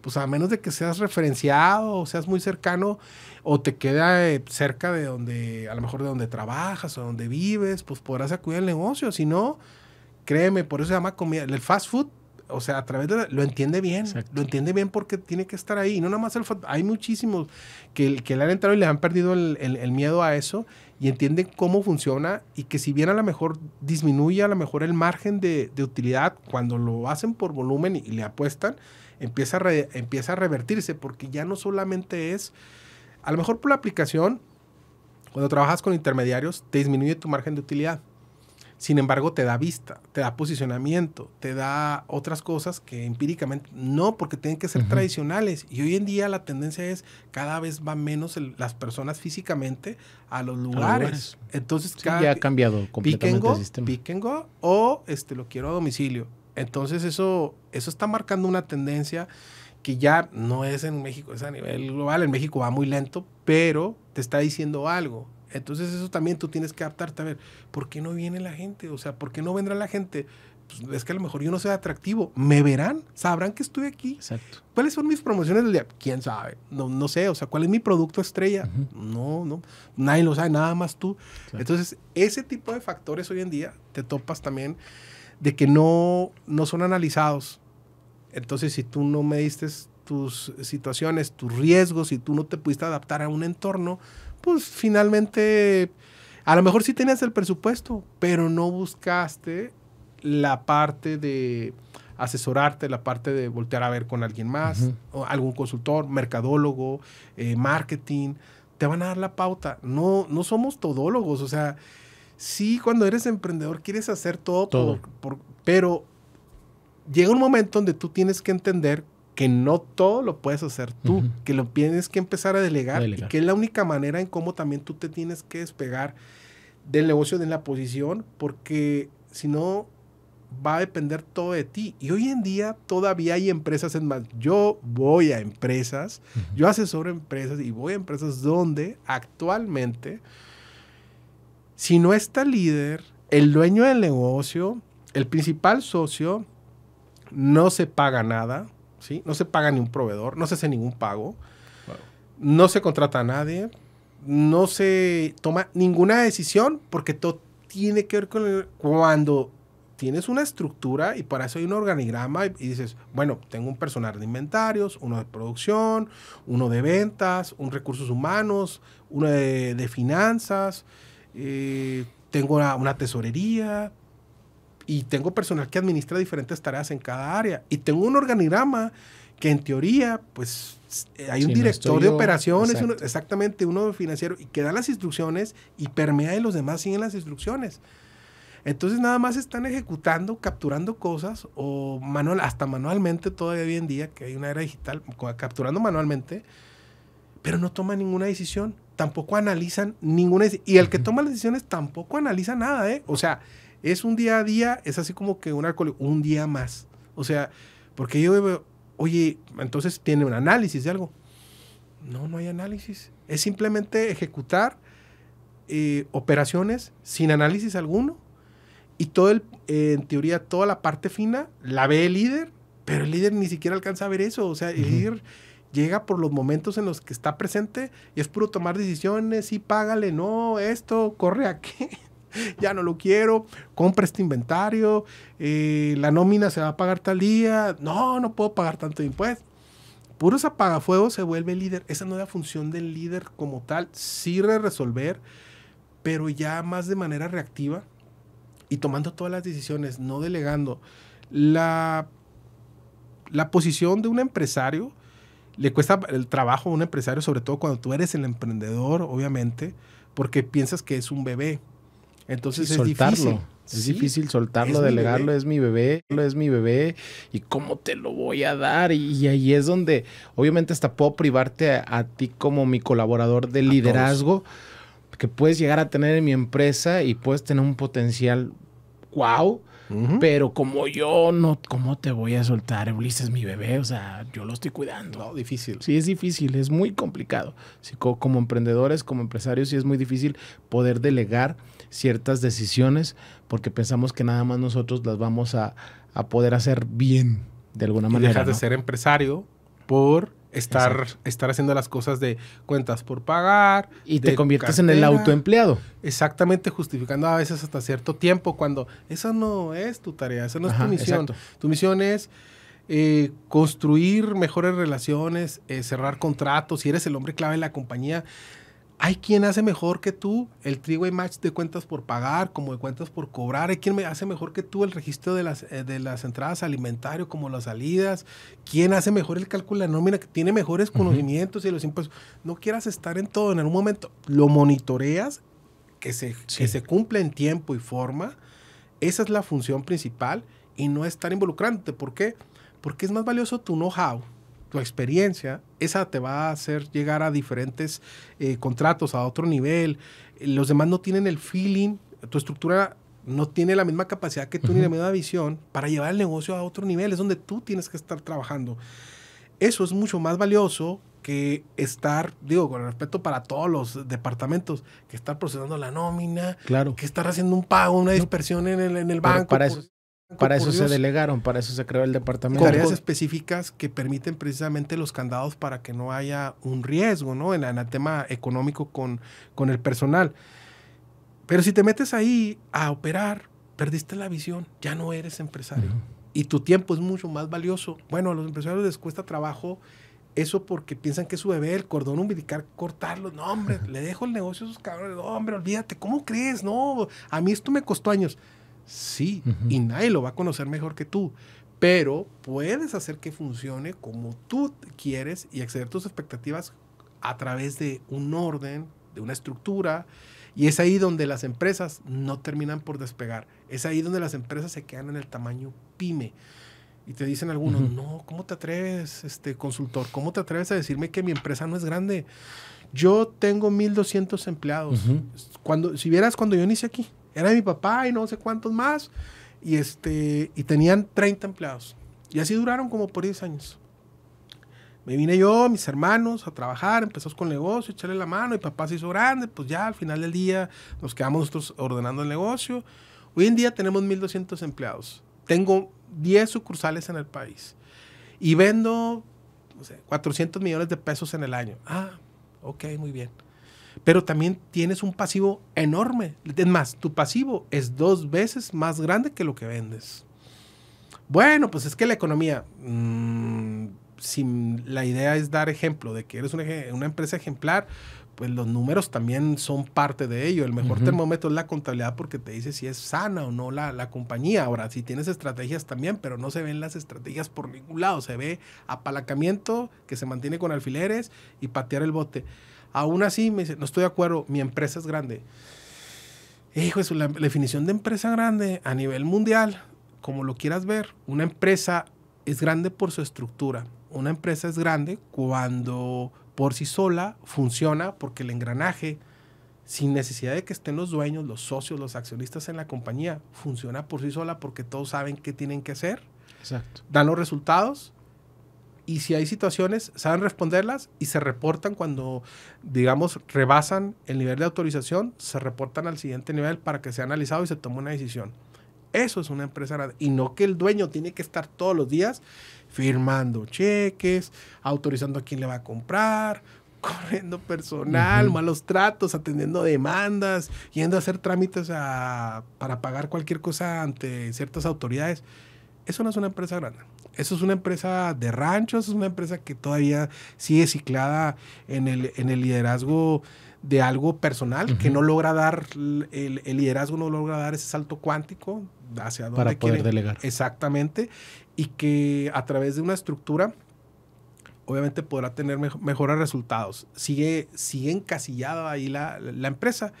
pues a menos de que seas referenciado o seas muy cercano o te queda eh, cerca de donde, a lo mejor de donde trabajas o donde vives, pues podrás acudir al negocio. Si no, créeme, por eso se llama comida. El fast food, o sea, a través de... lo entiende bien, lo entiende bien porque tiene que estar ahí. Y no nada más el fast hay muchísimos que, que le han entrado y le han perdido el, miedo a eso y entienden cómo funciona y que si bien a lo mejor disminuye a lo mejor el margen de, utilidad cuando lo hacen por volumen y le apuestan, empieza a, a revertirse porque ya no solamente es, a lo mejor por la aplicación, cuando trabajas con intermediarios, te disminuye tu margen de utilidad. Sin embargo, te da vista, te da posicionamiento, te da otras cosas que empíricamente no, porque tienen que ser tradicionales. Y hoy en día la tendencia es cada vez van menos las personas físicamente a los lugares. Entonces, ya ha cambiado completamente el sistema. o este, lo quiero a domicilio. Entonces eso, eso está marcando una tendencia que ya no es en México, es a nivel global, en México va muy lento, pero te está diciendo algo. Entonces eso también tú tienes que adaptarte a ver, ¿por qué no viene la gente? O sea, ¿por qué no vendrá la gente? Pues es que a lo mejor yo no soy atractivo, me verán, sabrán que estoy aquí. ¿Cuáles son mis promociones del día? ¿Quién sabe? No, no sé, o sea, ¿cuál es mi producto estrella? No, no, nadie lo sabe, nada más tú. Entonces, ese tipo de factores hoy en día te topas también de que no, no son analizados. Entonces, si tú no mediste tus situaciones, tus riesgos, si tú no te pudiste adaptar a un entorno, pues finalmente, a lo mejor sí tenías el presupuesto, pero no buscaste la parte de asesorarte, la parte de voltear a ver con alguien más, algún consultor, mercadólogo, eh, marketing, te van a dar la pauta. No, no somos todólogos, o sea, sí, cuando eres emprendedor quieres hacer todo, Por, pero llega un momento donde tú tienes que entender que no todo lo puedes hacer tú, que lo tienes que empezar a delegar, y que es la única manera en cómo también tú te tienes que despegar del negocio, de la posición, porque si no va a depender todo de ti. Y hoy en día todavía hay empresas, en más, yo voy a empresas, yo asesoro empresas y voy a empresas donde actualmente si no está líder, el dueño del negocio, el principal socio, no se paga nada, ¿sí? No se paga ni un proveedor, no se hace ningún pago, no se contrata a nadie, no se toma ninguna decisión porque todo tiene que ver con el, cuando tienes una estructura y para eso hay un organigrama y, dices, bueno, tengo un personal de inventarios, uno de producción, uno de ventas, un recursos humanos, uno de finanzas, eh, tengo una, tesorería y tengo personal que administra diferentes tareas en cada área y tengo un organigrama que en teoría, pues eh, hay un director de operaciones, exactamente, uno financiero, y que da las instrucciones y permea y los demás siguen las instrucciones. Entonces nada más están ejecutando, capturando cosas, o hasta manualmente todavía hoy en día, que hay una era digital, capturando manualmente, pero no toman ninguna decisión tampoco analizan ninguna Y el que toma las decisiones tampoco analiza nada, ¿eh? O sea, es un día a día, es así como que un alcohol, un día más. O sea, porque yo veo, oye, entonces tiene un análisis de algo. No, no hay análisis. Es simplemente ejecutar eh, operaciones sin análisis alguno. Y todo el, eh, en teoría, toda la parte fina la ve el líder, pero el líder ni siquiera alcanza a ver eso. O sea, el líder llega por los momentos en los que está presente y es puro tomar decisiones, y págale, no, esto, corre aquí, ya no lo quiero, compra este inventario, eh, la nómina se va a pagar tal día, no, no puedo pagar tanto impuesto. Puros fuego, se vuelve líder. Esa no es la función del líder como tal. Sirve resolver, pero ya más de manera reactiva y tomando todas las decisiones, no delegando. La, la posición de un empresario le cuesta el trabajo a un empresario, sobre todo cuando tú eres el emprendedor, obviamente, porque piensas que es un bebé. Entonces es difícil. Es difícil soltarlo, delegarlo, es mi bebé, es mi bebé, y cómo te lo voy a dar. Y, ahí es donde, obviamente, hasta puedo privarte a, ti como mi colaborador de liderazgo, que puedes llegar a tener en mi empresa y puedes tener un potencial wow, pero como yo no, ¿cómo te voy a soltar? Ulises, mi bebé, o sea, yo lo estoy cuidando. No, difícil. Sí, es difícil, es muy complicado. como emprendedores, como empresarios, sí es muy difícil poder delegar ciertas decisiones porque pensamos que nada más nosotros las vamos a, poder hacer bien de alguna manera. Dejas de ser empresario por estar, estar haciendo las cosas de cuentas por pagar. Y te conviertes en el autoempleado. Exactamente, justificando a veces hasta cierto tiempo cuando esa no es tu tarea, esa no es tu misión. Tu misión es eh, construir mejores relaciones, eh, cerrar contratos, si eres el hombre clave de la compañía, hay quien hace mejor que tú el trigo y match de cuentas por pagar, como de cuentas por cobrar. Hay quien hace mejor que tú el registro de las, eh, de las entradas alimentarias, como las salidas. Quien hace mejor el cálculo de nómina? Que tiene mejores conocimientos y los impuestos. No quieras estar en todo. En algún momento lo monitoreas, que se, cumple que se en tiempo y forma. Esa es la función principal y no estar involucrante. ¿Por qué? Porque es más valioso tu know-how tu experiencia, esa te va a hacer llegar a diferentes eh, contratos, a otro nivel. Los demás no tienen el feeling, tu estructura no tiene la misma capacidad que tú ni la misma visión para llevar el negocio a otro nivel, es donde tú tienes que estar trabajando. Eso es mucho más valioso que estar, digo, con respeto para todos los departamentos, que estar procesando la nómina, claro. que estar haciendo un pago, una dispersión en el, en el banco. para eso para eso se delegaron, para eso se creó el departamento. Tareas específicas que permiten precisamente los candados para que no haya un riesgo, ¿no? En, el tema económico con, con el personal. Pero si te metes ahí a operar, perdiste la visión, ya no eres empresario. Y tu tiempo es mucho más valioso. Bueno, a los empresarios les cuesta trabajo eso porque piensan que es su bebé, el cordón umbilical, cortarlo. No, hombre, le dejo el negocio a esos cabrones. No, hombre, olvídate, ¿cómo crees? No, a mí esto me costó años. Sí, y nadie lo va a conocer mejor que tú, pero puedes hacer que funcione como tú quieres y acceder tus expectativas a través de un orden, de una estructura, y es ahí donde las empresas no terminan por despegar, es ahí donde las empresas se quedan en el tamaño pyme. Y te dicen algunos, no, ¿cómo te atreves, este consultor? ¿Cómo te atreves a decirme que mi empresa no es grande? Yo tengo 1.200 empleados. cuando, si vieras cuando yo inicié aquí, era mi papá y no sé cuántos más. Y, este, y tenían 30 empleados. Y así duraron como por 10 años. Me vine yo, mis hermanos, a trabajar, empezamos con el negocio, echarle la mano, y papá se hizo grande, pues ya al final del día nos quedamos nosotros ordenando el negocio. Hoy en día tenemos 1.200 empleados. Tengo 10 sucursales en el país. Y vendo no sé, 400 millones de pesos en el año. Ah, ok, muy bien pero también tienes un pasivo enorme. Es más, tu pasivo es dos veces más grande que lo que vendes. Bueno, pues es que la economía, mm, si la idea es dar ejemplo de que eres una, empresa ejemplar, pues los números también son parte de ello. El mejor termómetro es la contabilidad porque te dice si es sana o no la, la compañía. Ahora, si tienes estrategias también, pero no se ven las estrategias por ningún lado. Se ve apalancamiento que se mantiene con alfileres y patear el bote. Aún así, me dice, no estoy de acuerdo, mi empresa es grande. Eh, hijo, eso, la, la definición de empresa grande a nivel mundial, como lo quieras ver, una empresa es grande por su estructura. Una empresa es grande cuando por sí sola funciona porque el engranaje, sin necesidad de que estén los dueños, los socios, los accionistas en la compañía, funciona por sí sola porque todos saben qué tienen que hacer. Exacto. Dan los resultados y si hay situaciones, saben responderlas y se reportan cuando, digamos, rebasan el nivel de autorización, se reportan al siguiente nivel para que sea analizado y se tome una decisión. Eso es una empresa grande. Y no que el dueño tiene que estar todos los días firmando cheques, autorizando a quién le va a comprar, corriendo personal, malos tratos, atendiendo demandas, yendo a hacer trámites para pagar cualquier cosa ante ciertas autoridades. Eso no es una empresa grande. Eso es una empresa de ranchos, es una empresa que todavía sigue ciclada en el, en el liderazgo de algo personal, que no logra dar, el, liderazgo no logra dar ese salto cuántico hacia donde Para poder delegar. Exactamente. Y que a través de una estructura, obviamente podrá tener mejores resultados. Sigue, sigue encasillada ahí la, la empresa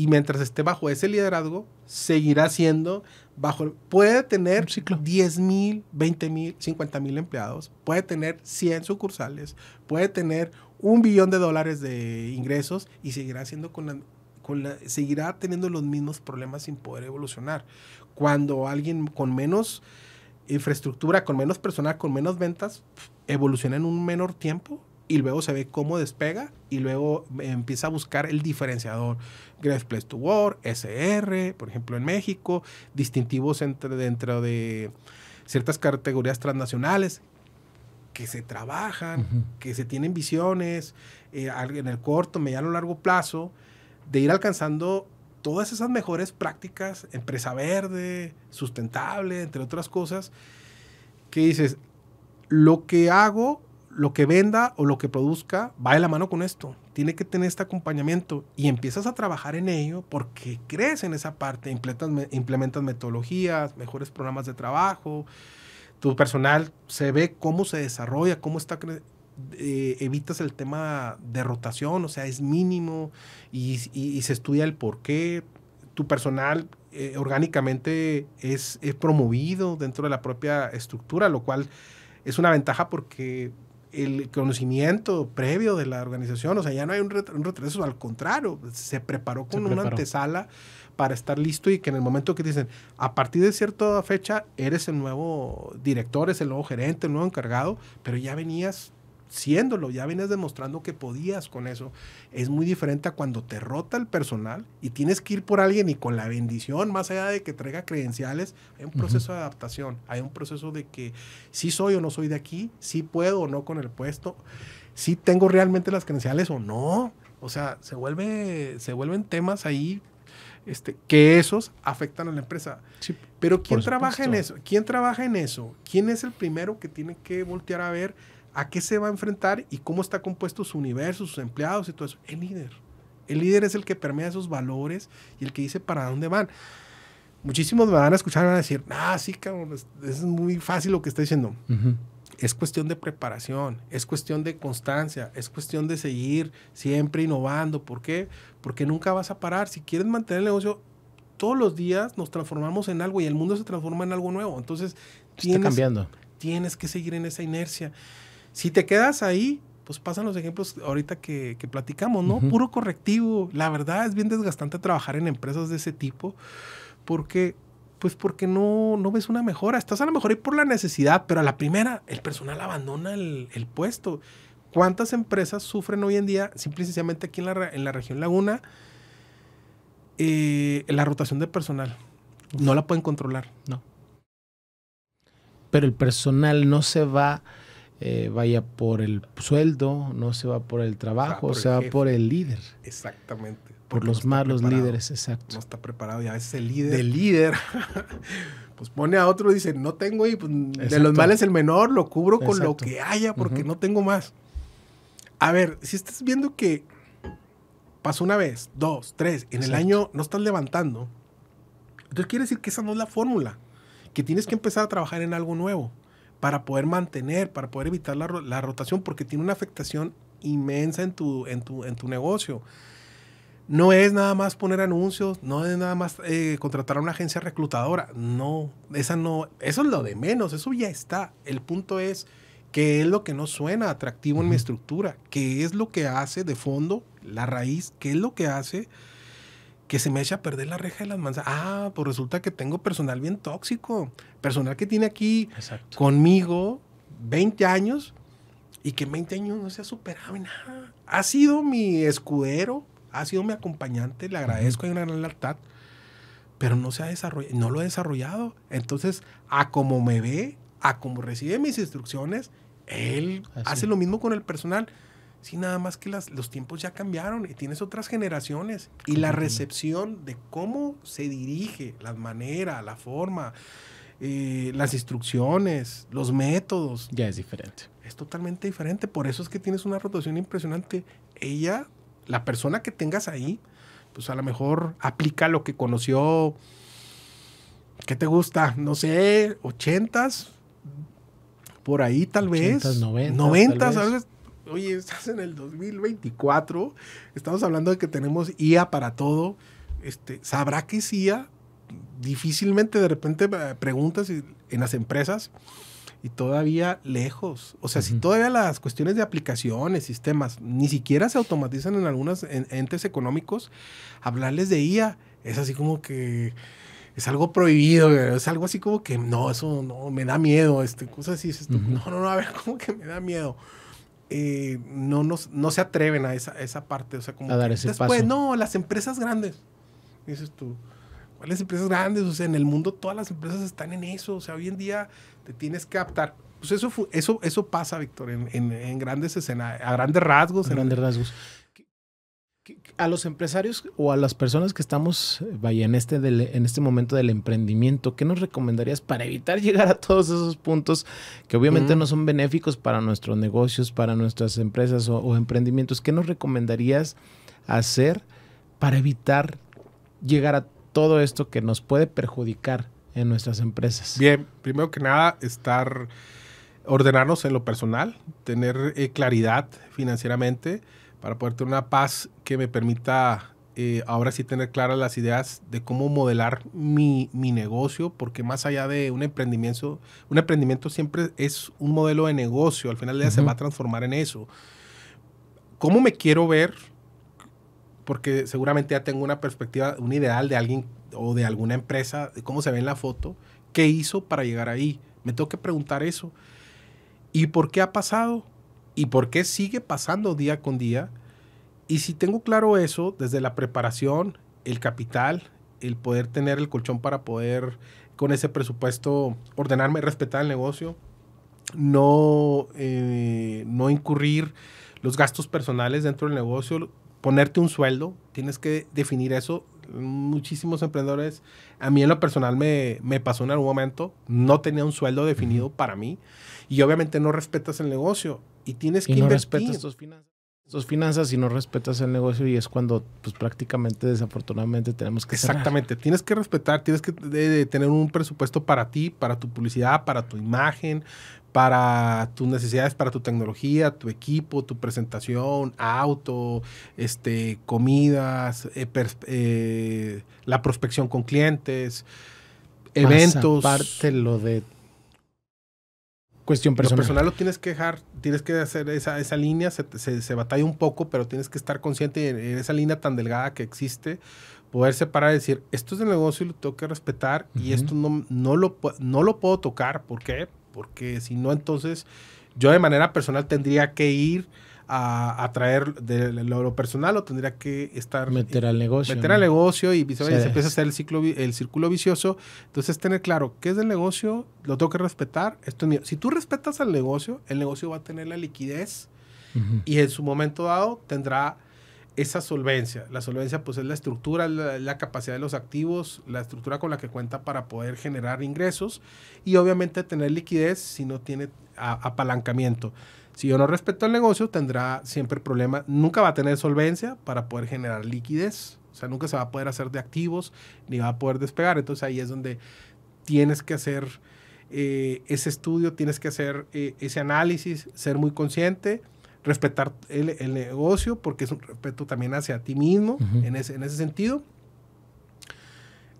y mientras esté bajo ese liderazgo, seguirá siendo bajo... Puede tener 10 mil, 20 mil, 50 mil empleados, puede tener 100 sucursales, puede tener un billón de dólares de ingresos y seguirá siendo con la, con la, seguirá teniendo los mismos problemas sin poder evolucionar. Cuando alguien con menos infraestructura, con menos personal, con menos ventas, evoluciona en un menor tiempo, y luego se ve cómo despega y luego empieza a buscar el diferenciador. Great Place to Work, SR, por ejemplo en México, distintivos entre, dentro de ciertas categorías transnacionales que se trabajan, que se tienen visiones eh, en el corto, mediano, largo plazo, de ir alcanzando todas esas mejores prácticas, empresa verde, sustentable, entre otras cosas, que dices, lo que hago lo que venda o lo que produzca va de la mano con esto. Tiene que tener este acompañamiento y empiezas a trabajar en ello porque crees en esa parte, implementas, metodologías, mejores programas de trabajo, tu personal se ve cómo se desarrolla, cómo está eh, evitas el tema de rotación, o sea, es mínimo y, se estudia el por qué. Tu personal eh, orgánicamente es, es promovido dentro de la propia estructura, lo cual es una ventaja porque el conocimiento previo de la organización, o sea, ya no hay un, retraso, al contrario, se preparó con una antesala para estar listo y que en el momento que dicen, a partir de cierta fecha, eres el nuevo director, es el nuevo gerente, el nuevo encargado, pero ya venías siéndolo, ya vienes demostrando que podías con eso. Es muy diferente a cuando te rota el personal y tienes que ir por alguien y con la bendición, más allá de que traiga credenciales, hay un proceso de adaptación, hay un proceso de que si soy o no soy de aquí, si puedo o no con el puesto, si tengo realmente las credenciales o no. O sea, se, vuelve, se vuelven temas ahí este, que esos afectan a la empresa. Pero ¿quién trabaja en eso? ¿Quién trabaja en eso? ¿Quién es el primero que tiene que voltear a ver? a qué se va a enfrentar y cómo está compuesto su universo, sus empleados y todo eso. El líder. El líder es el que permea esos valores y el que dice para dónde van. Muchísimos me van a escuchar y van a decir, ah, sí, cabrón, es, muy fácil lo que está diciendo. Es cuestión de preparación, es cuestión de constancia, es cuestión de seguir siempre innovando. ¿Por qué? Porque nunca vas a parar. Si quieres mantener el negocio, todos los días nos transformamos en algo y el mundo se transforma en algo nuevo. Entonces, tienes que seguir en esa inercia. Si te quedas ahí, pues pasan los ejemplos ahorita que, platicamos, ¿no? Puro correctivo. La verdad es bien desgastante trabajar en empresas de ese tipo porque pues porque no, no ves una mejora. Estás a lo mejor ahí por la necesidad, pero a la primera el personal abandona el, puesto. ¿Cuántas empresas sufren hoy en día, simple y sencillamente aquí en la, en la región Laguna, eh, la rotación de personal? No la pueden controlar. No. Pero el personal no se va eh, vaya por el sueldo, no se va por el trabajo, o se va por el líder. Exactamente. Por los malos líderes, exacto. No está preparado ya a el líder. Del líder. pues pone a otro y dice, no tengo y pues, de los males el menor, lo cubro con lo que haya porque no tengo más. A ver, si estás viendo que pasó una vez, dos, tres, en el año no estás levantando, entonces quiere decir que esa no es la fórmula, que tienes que empezar a trabajar en algo nuevo para poder mantener, para poder evitar la, rotación, porque tiene una afectación inmensa en tu, en tu, negocio. No es nada más poner anuncios, no es nada más eh, contratar a una agencia reclutadora. No, esa no, eso es lo de menos, eso ya está. El punto es qué es lo que no suena atractivo en mi estructura, qué es lo que hace de fondo, la raíz, qué es lo que hace que se me echa a perder la reja de las manzanas. Ah, pues resulta que tengo personal bien tóxico. Personal que tiene aquí conmigo 20 años y que en 20 años no se ha superado en nada. Ha sido mi escudero, ha sido mi acompañante, le agradezco, hay una gran lealtad, pero no se ha desarrollado, no lo he desarrollado. Entonces, a como me ve, a como recibe mis instrucciones, él hace lo mismo con el personal. Sí, nada más que las, los tiempos ya cambiaron y tienes otras generaciones. Y la recepción de cómo se dirige, la manera, la forma, eh, las instrucciones, los métodos. Ya es diferente. Es totalmente diferente. Por eso es que tienes una rotación impresionante. Ella, la persona que tengas ahí, pues a lo mejor aplica lo que conoció. ¿Qué te gusta? No sé, ochentas, por ahí tal vez. Noventas. Noventas, ¿sabes? oye, estás en el 2024, estamos hablando de que tenemos IA para todo. Este, ¿Sabrá qué es IA? Difícilmente de repente eh, preguntas en las empresas y todavía lejos. O sea, si todavía las cuestiones de aplicaciones, sistemas, ni siquiera se automatizan en algunos entes económicos, hablarles de IA es así como que es algo prohibido, es algo así como que no, eso no, me da miedo, este, cosas así. No, no, no, a ver, como que me da miedo eh, no, no se atreven a esa, esa parte. O sea, como después, no, las empresas grandes. Dices tú, ¿cuáles empresas grandes? O sea, en el mundo todas las empresas están en eso. O sea, hoy en día te tienes que adaptar. Pues eso, eso, eso pasa, Víctor, en, en, grandes escenas, a grandes rasgos. A grandes rasgos a los empresarios o a las personas que estamos, eh, vaya, en este, en este momento del emprendimiento, ¿qué nos recomendarías para evitar llegar a todos esos puntos que obviamente no son benéficos para nuestros negocios, para nuestras empresas o, emprendimientos? ¿Qué nos recomendarías hacer para evitar llegar a todo esto que nos puede perjudicar en nuestras empresas? Bien, primero que nada, estar, ordenarnos en lo personal, tener eh, claridad financieramente para poder tener una paz que me permita eh, ahora sí tener claras las ideas de cómo modelar mi, negocio, porque más allá de un emprendimiento, un emprendimiento siempre es un modelo de negocio, al final de día se va a transformar en eso. ¿Cómo me quiero ver? Porque seguramente ya tengo una perspectiva, un ideal de alguien o de alguna empresa, de cómo se ve en la foto, qué hizo para llegar ahí. Me tengo que preguntar eso. ¿Y por qué ha pasado? y por qué sigue pasando día con día. Y si tengo claro eso, desde la preparación, el capital, el poder tener el colchón para poder con ese presupuesto ordenarme, respetar el negocio, no, eh, no incurrir los gastos personales dentro del negocio, ponerte un sueldo, tienes que definir eso. Muchísimos emprendedores, a mí en lo personal me, me pasó en algún momento, no tenía un sueldo definido para mí y obviamente no respetas el negocio y tienes que no invertir. respetas tus finanzas, tus finanzas y no respetas el negocio y es cuando pues prácticamente desafortunadamente tenemos que Exactamente, tienes que respetar, tienes que tener un presupuesto para ti, para tu publicidad, para tu imagen, para tus necesidades, para tu tecnología, tu equipo, tu presentación, auto, este, comidas, eh, eh, la prospección con clientes, eventos. Aparte lo de cuestión personal. Lo personal lo tienes que dejar, tienes que hacer esa, línea, se, batalla un poco, pero tienes que estar consciente en, esa línea tan delgada que existe, poder separar y decir, esto es de negocio y lo tengo que respetar y esto no, no, lo, no lo puedo tocar. ¿Por qué? Porque si no, entonces yo de manera personal tendría que ir a, traer de, lo, personal o tendría que estar... Meter al negocio. Meter al negocio y, se, se empieza a hacer el, ciclo, el círculo vicioso. Entonces tener claro que es del negocio, lo tengo que respetar, esto Si tú respetas al negocio, el negocio va a tener la liquidez y en su momento dado tendrá esa solvencia. La solvencia pues es la estructura, la, capacidad de los activos, la estructura con la que cuenta para poder generar ingresos y obviamente tener liquidez si no tiene apalancamiento. Si yo no respeto el negocio, tendrá siempre problema, nunca va a tener solvencia para poder generar liquidez. O sea, nunca se va a poder hacer de activos ni va a poder despegar. Entonces ahí es donde tienes que hacer eh, ese estudio, tienes que hacer eh, ese análisis, ser muy consciente, respetar el, negocio, porque es un respeto también hacia ti mismo en, ese, sentido.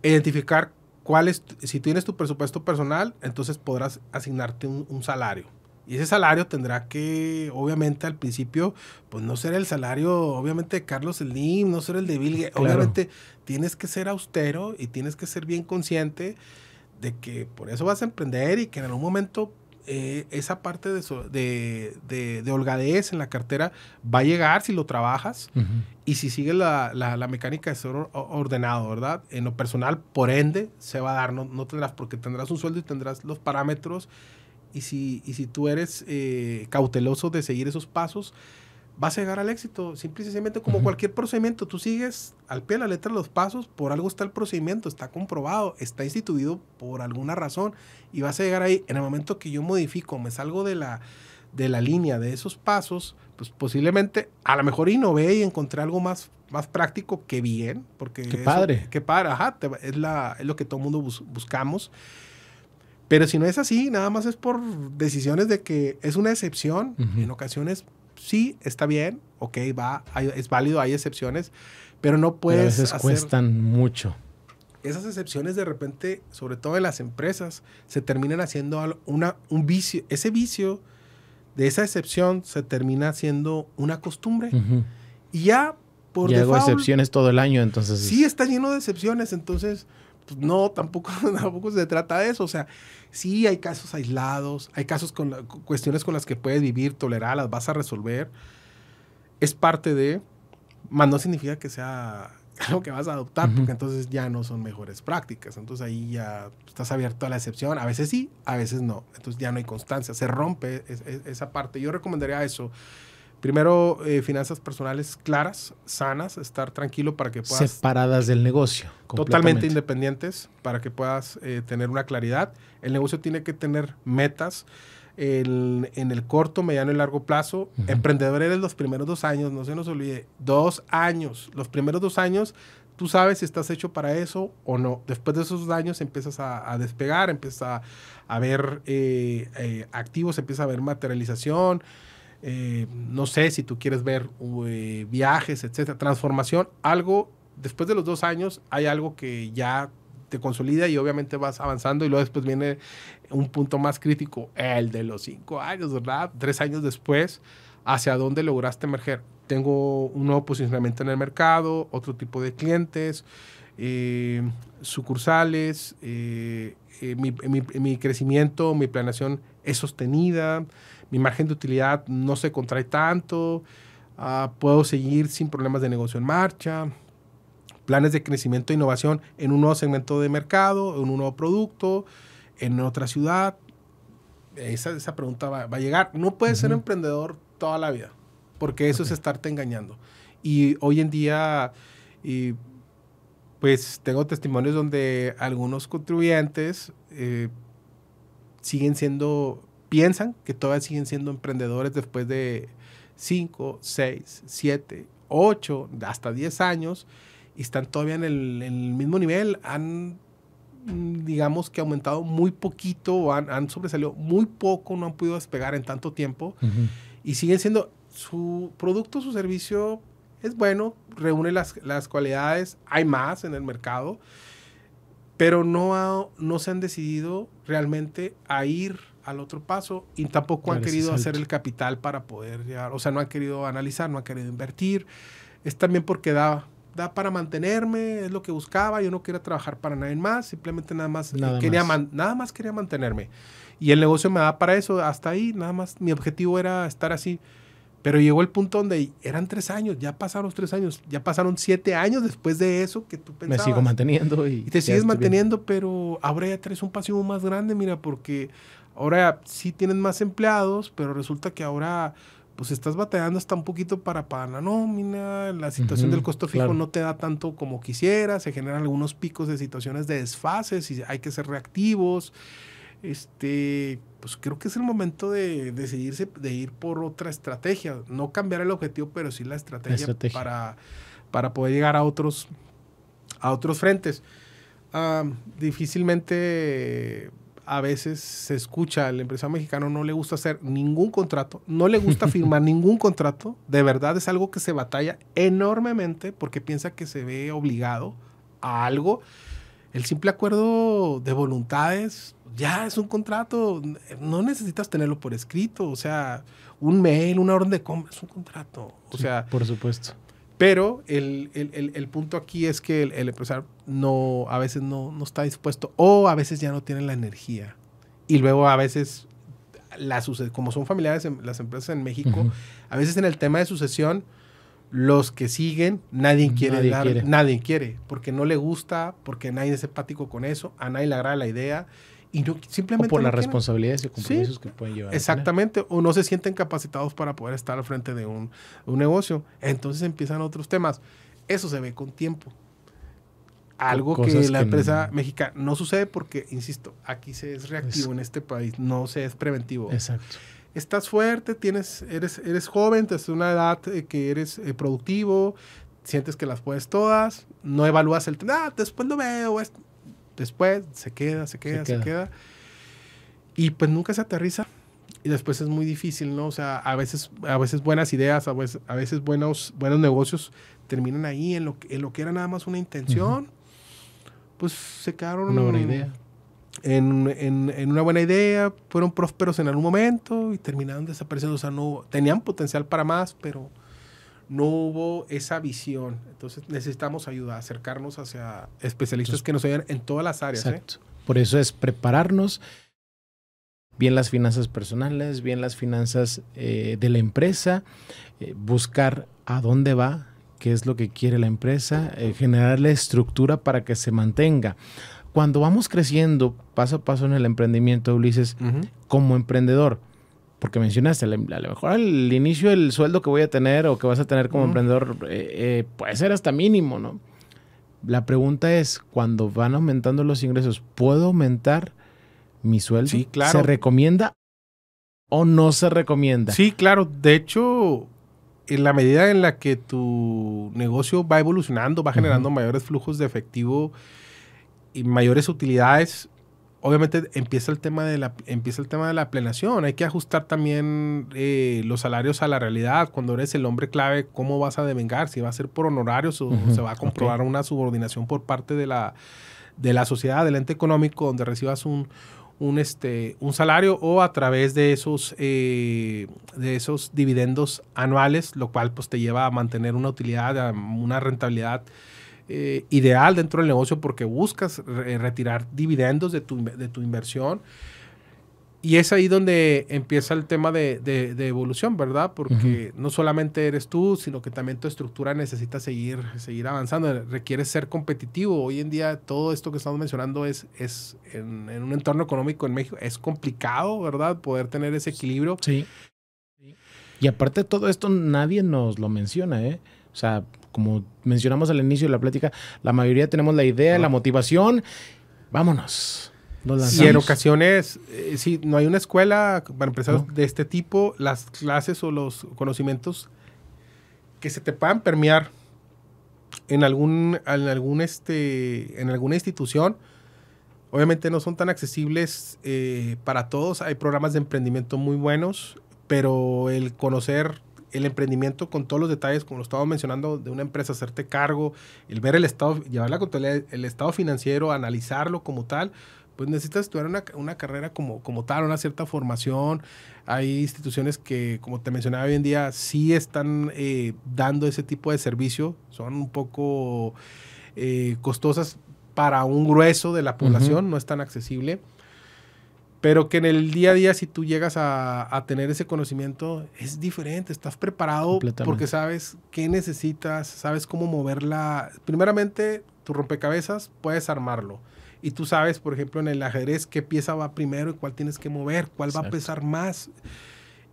Identificar cuál es, si tienes tu presupuesto personal, entonces podrás asignarte un salario y ese salario tendrá que, obviamente, al principio, pues no ser el salario, obviamente, de Carlos Slim, no ser el de Bill Gates. Obviamente, tienes que ser austero y tienes que ser bien consciente de que por eso vas a emprender y que en algún momento eh, esa parte de, de, holgadez en la cartera va a llegar si lo trabajas y si sigues la, la, la, mecánica de ser ordenado, ¿verdad? En lo personal, por ende, se va a dar, no, no tendrás, porque tendrás un sueldo y tendrás los parámetros y si, si tú eres eh, cauteloso de seguir esos pasos, vas a llegar al éxito. simplemente y como cualquier procedimiento, tú sigues al pie de la letra los pasos, por algo está el procedimiento, está comprobado, está instituido por alguna razón y vas a llegar ahí. En el momento que yo modifico, me salgo de la, de la línea de esos pasos, pues posiblemente a lo mejor innové y encontré algo más, más práctico que bien, porque... Qué padre. Qué padre, ajá, es, es lo que todo el mundo buscamos. Pero si no es así, nada más es por decisiones de que es una excepción. En ocasiones sí está bien, ok, va, es válido, hay excepciones, pero no puedes. a veces cuestan mucho. Esas excepciones de repente, sobre todo en las empresas, se terminan haciendo una, un vicio. Ese vicio de esa excepción se termina haciendo una costumbre. Y ya por y hago excepciones todo el año, entonces. Sí, está lleno de excepciones, entonces pues, no, tampoco, tampoco se trata de eso. O sea, sí hay casos aislados, hay casos con cuestiones con las que puedes vivir, tolerar, las vas a resolver. Es parte de, más no significa que sea algo que vas a adoptar, porque entonces ya no son mejores prácticas. Entonces ahí ya estás abierto a la excepción. A veces sí, a veces no. Entonces ya no hay constancia, se rompe esa parte. Yo recomendaría eso Primero, eh, finanzas personales claras, sanas, estar tranquilo para que puedas... Separadas del negocio. Totalmente independientes para que puedas eh, tener una claridad. El negocio tiene que tener metas en el corto, mediano y largo plazo. Emprendedor eres los primeros dos años, no se nos olvide. Dos años. Los primeros dos años tú sabes si estás hecho para eso o no. Después de esos años empiezas a, despegar, empiezas a, haber ver eh, activos, empieza a ver materialización. Eh, no sé si tú quieres ver eh, viajes, etcétera, transformación, algo, después de los dos años hay algo que ya te consolida y obviamente vas avanzando y luego después viene un punto más crítico, el de los cinco años, ¿verdad? Tres años después, ¿hacia dónde lograste emerger? Tengo un nuevo posicionamiento en el mercado, otro tipo de clientes, eh, sucursales, mi, mi, crecimiento, mi planeación es sostenida, mi margen de utilidad no se contrae tanto, ah, puedo seguir sin problemas de negocio en marcha, planes de crecimiento e innovación en un nuevo segmento de mercado, en un nuevo producto, en otra ciudad. Esa, pregunta va, a llegar. No puedes ser emprendedor toda la vida, porque eso es estarte engañando. Y hoy en día, y, pues tengo testimonios donde algunos contribuyentes eh, siguen siendo piensan que todavía siguen siendo emprendedores después de 5, 6, 7, 8, hasta 10 años y están todavía en el, mismo nivel. Han, mm, digamos que aumentado muy poquito, o han sobresalido muy poco, no han podido despegar en tanto tiempo y siguen siendo su producto, su servicio es bueno, reúne las, cualidades, hay más en el mercado, pero no, no se han decidido realmente a ir al otro paso y tampoco han querido hacer el capital para poder llegar, o sea, no han querido analizar, no han querido invertir. Es también porque da, da para mantenerme, es lo que buscaba, yo no quería trabajar para nadie más, simplemente nada más, quería, nada más quería mantenerme. Y el negocio me da para eso, hasta ahí, nada más, mi objetivo era estar así. Pero llegó el punto donde eran tres años, ya pasaron los tres años, ya pasaron siete años después de eso que tú pensabas. Me sigo manteniendo y... te sigues manteniendo, pero ahora ya traes un pasivo más grande, mira, porque Ahora sí tienen más empleados, pero resulta que ahora pues estás batallando hasta un poquito para pagar la nómina, la situación del costo fijo no te da tanto como quisiera, se generan algunos picos de situaciones de desfases y hay que ser reactivos. Este, pues creo que es el momento de decidirse de ir por otra estrategia, no cambiar el objetivo, pero sí la estrategia, Para, para poder llegar a otros, a otros frentes. Ah, difícilmente a veces se escucha, al empresario mexicano no le gusta hacer ningún contrato, no le gusta firmar ningún contrato, de verdad es algo que se batalla enormemente porque piensa que se ve obligado a algo. El simple acuerdo de voluntades ya es un contrato, no necesitas tenerlo por escrito, o sea, un mail, una orden de compra, es un contrato. O sea, por supuesto. Pero el, el, el, punto aquí es que el, empresario no, a veces no, está dispuesto o a veces ya no tiene la energía. Y luego a veces, la como son familiares las empresas en México, a veces en el tema de sucesión, los que siguen, nadie quiere nadie quiere. nadie quiere, porque no le gusta, porque nadie es empático con eso, a nadie le agrada la idea y no, simplemente... por las responsabilidades y compromisos que pueden llevar. Exactamente, o no se sienten capacitados para poder estar al frente de un, negocio. Entonces empiezan otros temas. Eso se ve con tiempo. Algo que la empresa mexicana no sucede porque, insisto, aquí se es reactivo en este país, no se es preventivo. Exacto. Estás fuerte, tienes, eres, eres joven, tienes una edad eh, que eres eh, productivo, sientes que las puedes todas, no evalúas el... Ah, después lo veo después se queda, se queda, se queda. y pues nunca se aterriza y después es muy difícil, ¿no? O sea, a veces, a veces buenas ideas, a veces, a veces buenos, buenos negocios terminan ahí en lo, lo que era nada más una intención. Pues se quedaron... Una buena idea. En, en, en, una buena idea, fueron prósperos en algún momento y terminaron desapareciendo. O sea, no, tenían potencial para más, pero no hubo esa visión. Entonces necesitamos ayuda, acercarnos hacia especialistas que nos ayuden en todas las áreas. ¿eh? Exacto. Por eso es prepararnos bien las finanzas personales, bien las finanzas eh, de la empresa, eh, buscar a dónde va, qué es lo que quiere la empresa, generar la estructura para que se mantenga. Cuando vamos creciendo paso a paso en el emprendimiento, Ulises, como emprendedor, porque mencionaste, a lo mejor al inicio el sueldo que voy a tener o que vas a tener como emprendedor eh, eh, puede ser hasta mínimo, ¿no? La pregunta es, cuando van aumentando los ingresos, ¿puedo aumentar mi sueldo? Sí, claro. ¿Se recomienda o no se recomienda? Sí, claro. De hecho, en la medida en la que tu negocio va evolucionando, va generando mayores flujos de efectivo y mayores utilidades, obviamente empieza el tema de la empieza el tema de la plenación. Hay que ajustar también eh, los salarios a la realidad. Cuando eres el hombre clave, ¿cómo vas a devengar? Si va a ser por honorarios o se va a comprobar una subordinación por parte de la, de la sociedad, del ente económico, donde recibas un, un, este, un salario o a través de esos, eh, de esos dividendos anuales, lo cual pues, te lleva a mantener una utilidad, una rentabilidad eh, ideal dentro del negocio porque buscas eh, retirar dividendos de tu, inversión. Y es ahí donde empieza el tema de, evolución, ¿verdad? Porque no solamente eres tú, sino que también tu estructura necesita seguir, seguir avanzando, requiere ser competitivo. Hoy en día todo esto que estamos mencionando es, es en, en un entorno económico en México, es complicado, ¿verdad? Poder tener ese equilibrio. Sí. Y aparte de todo esto, nadie nos lo menciona, ¿eh? O sea, como mencionamos al inicio de la plática, la mayoría tenemos la idea, la motivación. Vámonos. Y en ocasiones, eh, si no hay una escuela para empresarios de este tipo, las clases o los conocimientos que se te puedan permear en algún, en algún este, en alguna institución, obviamente no son tan accesibles eh, para todos. Hay programas de emprendimiento muy buenos, pero el conocer el emprendimiento con todos los detalles, como lo estaba mencionando, de una empresa, hacerte cargo, el ver el estado, llevar la contabilidad, el estado financiero, analizarlo como tal, pues necesitas estudiar una, carrera como, como tal, una cierta formación. Hay instituciones que, como te mencionaba hoy en día, sí están eh, dando ese tipo de servicio, son un poco eh, costosas para un grueso de la población, no es tan accesible pero que en el día a día si tú llegas a, tener ese conocimiento es diferente, estás preparado porque sabes qué necesitas, sabes cómo moverla. Primeramente, tu rompecabezas puedes armarlo y tú sabes, por ejemplo, en el ajedrez qué pieza va primero y cuál tienes que mover, cuál va a pesar más.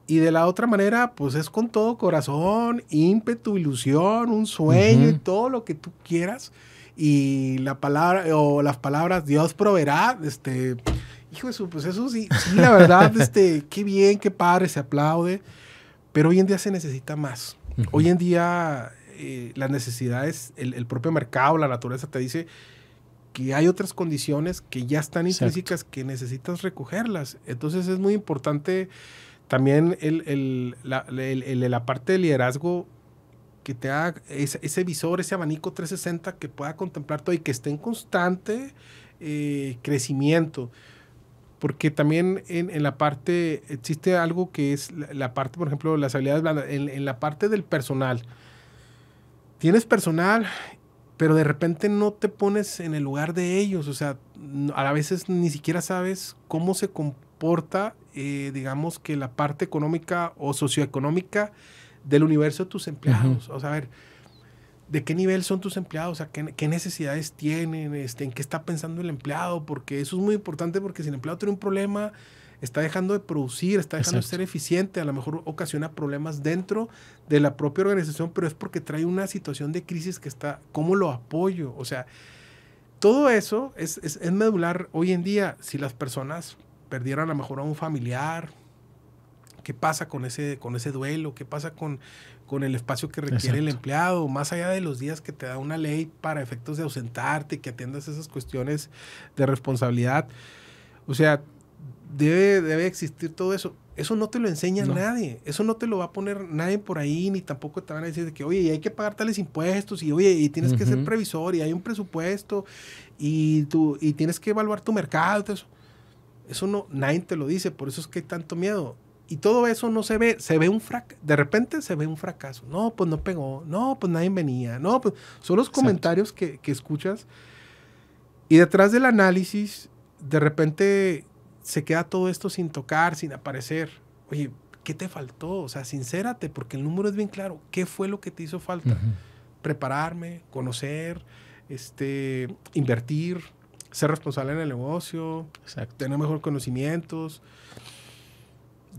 Y de la otra manera, pues es con todo corazón, ímpetu, ilusión, un sueño y todo lo que tú quieras. Y la palabra o las palabras Dios proveerá, este, hijo de su, pues eso sí, la verdad, este, qué bien, qué padre, se aplaude, pero hoy en día se necesita más. Hoy en día eh, las necesidades, el, propio mercado, la naturaleza te dice que hay otras condiciones que ya están intrínsecas que necesitas recogerlas. Entonces es muy importante también la, parte de liderazgo que te haga ese, visor, ese abanico 360 que pueda contemplar todo y que esté en constante eh, crecimiento porque también en, la parte existe algo que es la, parte, por ejemplo, las habilidades blandas, en, la parte del personal. Tienes personal, pero de repente no te pones en el lugar de ellos, o sea, a veces ni siquiera sabes cómo se comporta, eh, digamos, que la parte económica o socioeconómica del universo de tus empleados. O sea, a ver, de qué nivel son tus empleados, qué, necesidades tienen, este, en qué está pensando el empleado, porque eso es muy importante porque si el empleado tiene un problema, está dejando de producir, está dejando de ser eficiente, a lo mejor ocasiona problemas dentro de la propia organización, pero es porque trae una situación de crisis que está, ¿cómo lo apoyo? O sea, todo eso es, medular hoy en día, si las personas perdieran a lo mejor a un familiar, qué pasa con ese, con ese duelo, qué pasa con, con el espacio que requiere el empleado, más allá de los días que te da una ley para efectos de ausentarte, que atiendas esas cuestiones de responsabilidad. O sea, debe, debe existir todo eso. Eso no te lo enseña nadie, eso no te lo va a poner nadie por ahí, ni tampoco te van a decir de que, oye, hay que pagar tales impuestos, y oye, y tienes que ser previsor, y hay un presupuesto, y, tú, y tienes que evaluar tu mercado, eso. Eso no, nadie te lo dice, por eso es que hay tanto miedo. Y todo eso no se ve, se ve un fracaso, de repente se ve un fracaso. No, pues no pegó, no, pues nadie venía, no, pues son los comentarios que, que escuchas. Y detrás del análisis, de repente se queda todo esto sin tocar, sin aparecer. Oye, ¿qué te faltó? O sea, sincérate, porque el número es bien claro. ¿Qué fue lo que te hizo falta? Prepararme, conocer, este, invertir, ser responsable en el negocio, tener mejor conocimientos.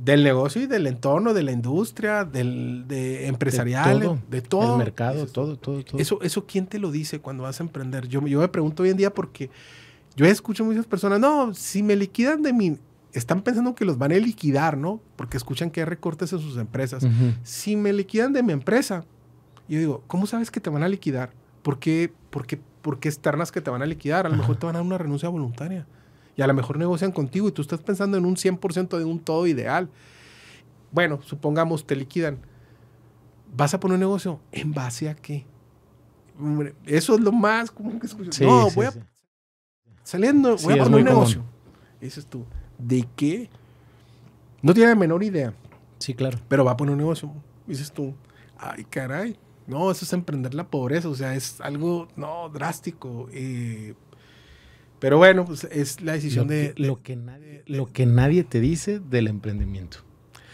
Del negocio y del entorno, de la industria, del de empresarial, de todo. De El mercado, todo, todo, todo. Eso, eso, ¿quién te lo dice cuando vas a emprender? Yo, me pregunto hoy en día porque yo escucho muchas personas, no, si me liquidan de mi... Están pensando que los van a liquidar, ¿no? Porque escuchan que hay recortes en sus empresas. Si me liquidan de mi empresa, yo digo, ¿cómo sabes que te van a liquidar? ¿Por qué, por qué, por qué que te van a liquidar? A lo mejor te van a dar una renuncia voluntaria. Y a lo mejor negocian contigo y tú estás pensando en un 100% de un todo ideal. Bueno, supongamos, te liquidan. ¿Vas a poner un negocio? ¿En base a qué? eso es lo más común que escucho. no, voy a... Saliendo, voy a poner un negocio. Dices tú, ¿de qué? No tiene la menor idea. Sí, claro. Pero va a poner un negocio. Dices tú, ay, caray. No, eso es emprender la pobreza. O sea, es algo, no, drástico. Eh, pero bueno, pues, es la decisión de, Lo que, nadie, lo que nadie te dice del emprendimiento.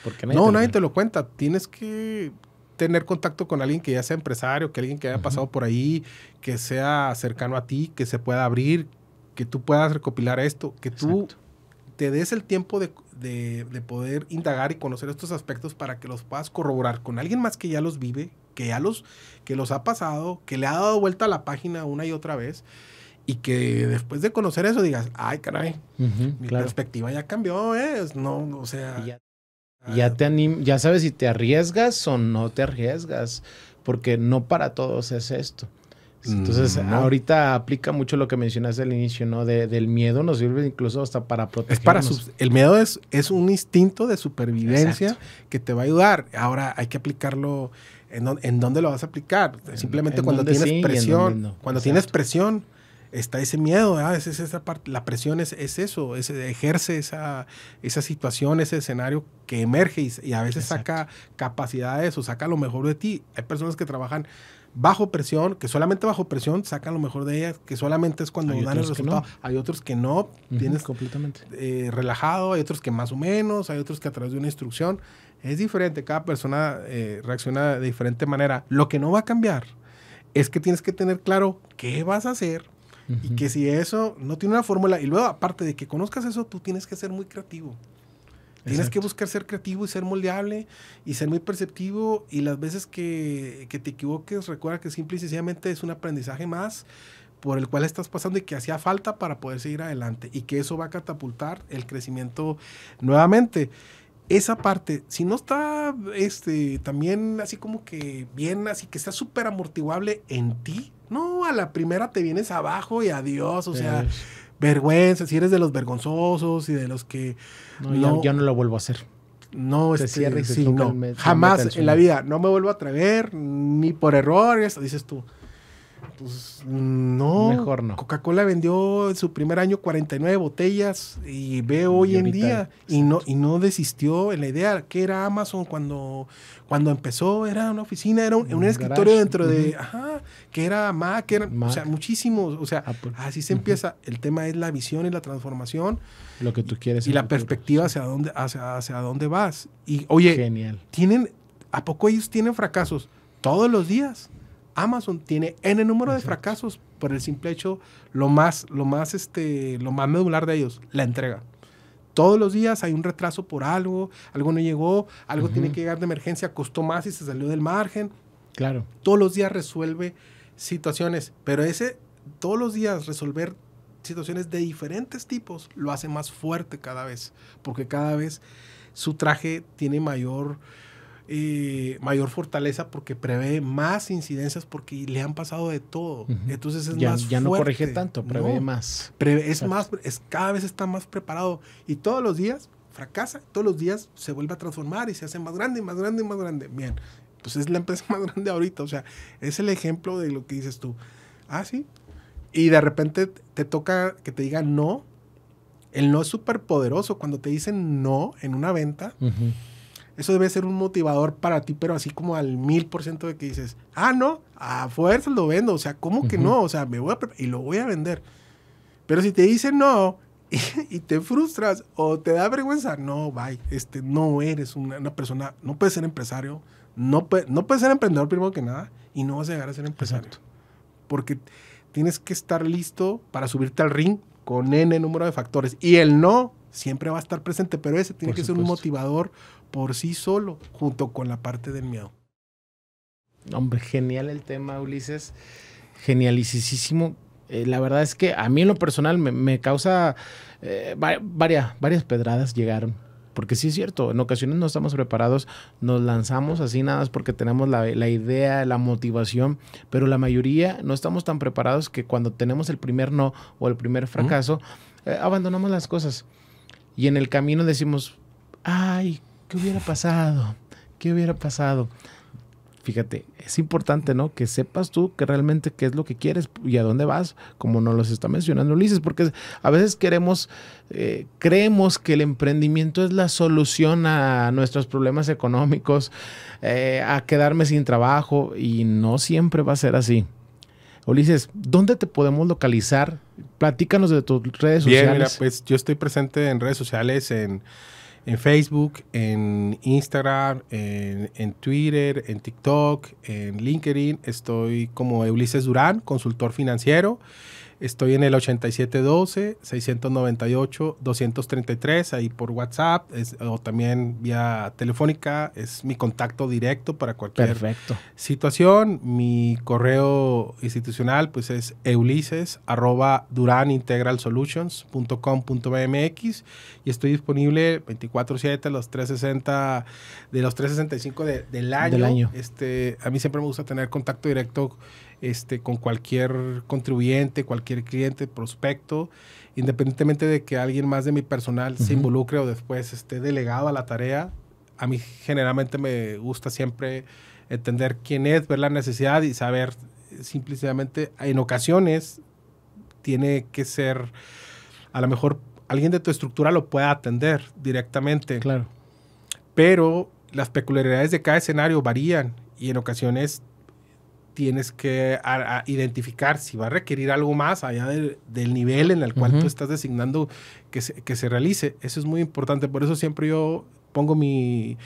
Porque no, nadie te lo cuenta. Tienes que tener contacto con alguien que ya sea empresario, que alguien que haya pasado por ahí, que sea cercano a ti, que se pueda abrir, que tú puedas recopilar esto, que tú te des el tiempo de, de, poder indagar y conocer estos aspectos para que los puedas corroborar con alguien más que ya los vive, que ya los, que los ha pasado, que le ha dado vuelta a la página una y otra vez y que después de conocer eso digas, ay, caray, mi perspectiva ya cambió, ¿eh? No, sea... Ah, ya, te ya sabes si te arriesgas o no te arriesgas, porque no para todos es esto. Entonces, mm, ahorita aplica mucho lo que mencionaste al inicio, ¿no? del miedo nos sirve incluso hasta para protegernos. para el miedo es, es un instinto de supervivencia que te va a ayudar. Ahora hay que aplicarlo. ¿En, en dónde lo vas a aplicar? Simplemente cuando tienes presión. Cuando tienes presión, está ese miedo, es, esa parte, la presión es, es eso, es, ejerce esa, esa situación, ese escenario que emerge y, a veces saca capacidades o saca lo mejor de ti. Hay personas que trabajan bajo presión, que solamente bajo presión sacan lo mejor de ellas, que solamente es cuando dan el resultado. Hay otros que no, tienes completamente eh, relajado, hay otros que más o menos, hay otros que a través de una instrucción. Es diferente, cada persona eh, reacciona de diferente manera. Lo que no va a cambiar es que tienes que tener claro qué vas a hacer, y que si eso no tiene una fórmula, y luego aparte de que conozcas eso, tú tienes que ser muy creativo. Tienes que buscar ser creativo y ser moldeable y ser muy perceptivo y las veces que, que, te equivoques, recuerda que simple y sencillamente es un aprendizaje más por el cual estás pasando y que hacía falta para poder seguir adelante y que eso va a catapultar el crecimiento nuevamente esa parte, si no está este, también así como que bien, así que está súper amortiguable en ti, no, a la primera te vienes abajo y adiós, o sea, vergüenza, si eres de los vergonzosos y de los que... yo, no lo vuelvo a hacer. No, es este, no. jamás en la vida, no me vuelvo a atrever, ni por errores, dices tú. Pues no. Mejor no. Coca-Cola vendió en su primer año 49 botellas y ve hoy en día y no, y no desistió en la idea que era Amazon cuando, cuando empezó, era una oficina, era un, escritorio dentro de, ajá, que era Mac, o sea, muchísimos, o sea, así se empieza. El tema es la visión y la transformación. Lo que tú quieres. Y la perspectiva hacia dónde, hacia, dónde vas. Y oye, tienen, ¿a poco ellos tienen fracasos? Todos los días. Amazon tiene el número de fracasos por el simple hecho, lo más, lo más, este, lo más medular de ellos, la entrega. Todos los días hay un retraso por algo, algo no llegó, algo tiene que llegar de emergencia, costó más y se salió del margen. Claro. Todos los días resuelve situaciones, pero ese, todos los días resolver situaciones de diferentes tipos lo hace más fuerte cada vez, porque cada vez su traje tiene mayor mayor fortaleza porque prevé más incidencias porque le han pasado de todo. Entonces es ya, más Ya no corrige tanto, prevé más. es más, es, cada vez está más preparado y todos los días fracasa, todos los días se vuelve a transformar y se hace más grande y más grande y más grande. Bien, pues es la empresa más grande ahorita, o sea, es el ejemplo de lo que dices tú. Ah, sí. Y de repente te toca que te diga no. El no es súper poderoso. Cuando te dicen no en una venta, eso debe ser un motivador para ti, pero así como al mil por ciento de que dices, ah, no, a fuerza lo vendo, o sea, ¿cómo que no? O sea, me voy a y lo voy a vender. Pero si te dice no y, te frustras o te da vergüenza, no, bye, este, no eres una, persona, no puedes ser empresario, no, no puedes ser emprendedor primero que nada y no vas a llegar a ser empresario. Porque tienes que estar listo para subirte al ring con n número de factores y el no siempre va a estar presente, pero ese tiene que ser un motivador por sí solo, junto con la parte del miedo. Hombre, genial el tema, Ulises. Genialicísimo. Eh, la verdad es que a mí en lo personal me, me causa eh, varias, varias pedradas llegaron. Porque sí es cierto, en ocasiones no estamos preparados, nos lanzamos así nada más porque tenemos la, la, idea, la motivación, pero la mayoría no estamos tan preparados que cuando tenemos el primer no o el primer fracaso, eh, abandonamos las cosas. Y en el camino decimos, ay, ¿qué hubiera pasado? ¿Qué hubiera pasado? Fíjate, es importante, ¿no? Que sepas tú que realmente qué es lo que quieres y a dónde vas, como no los está mencionando Ulises, porque a veces queremos, eh, creemos que el emprendimiento es la solución a nuestros problemas económicos, eh, a quedarme sin trabajo, y no siempre va a ser así. Ulises, ¿dónde te podemos localizar? Platícanos de tus redes sociales. Mira, pues yo estoy presente en redes sociales, en en Facebook, en Instagram, en, Twitter, en TikTok, en LinkedIn. Estoy como Ulises Durán, consultor financiero. Estoy en el 8712-698-233, ahí por WhatsApp o también vía telefónica. Es mi contacto directo para cualquier situación. Mi correo institucional pues es eulises y estoy disponible 24-7 los 360, de los 365 del año. Del año. Este, a mí siempre me gusta tener contacto directo este, con cualquier contribuyente, cualquier cliente, prospecto, independientemente de que alguien más de mi personal se involucre o después esté delegado a la tarea. A mí generalmente me gusta siempre entender quién es, ver la necesidad y saber simplemente en ocasiones tiene que ser a lo mejor alguien de tu estructura lo pueda atender directamente. Claro. Pero las peculiaridades de cada escenario varían y en ocasiones tienes que identificar si va a requerir algo más allá del nivel en el cual tú estás designando que se, realice. Eso es muy importante. Por eso siempre yo pongo mis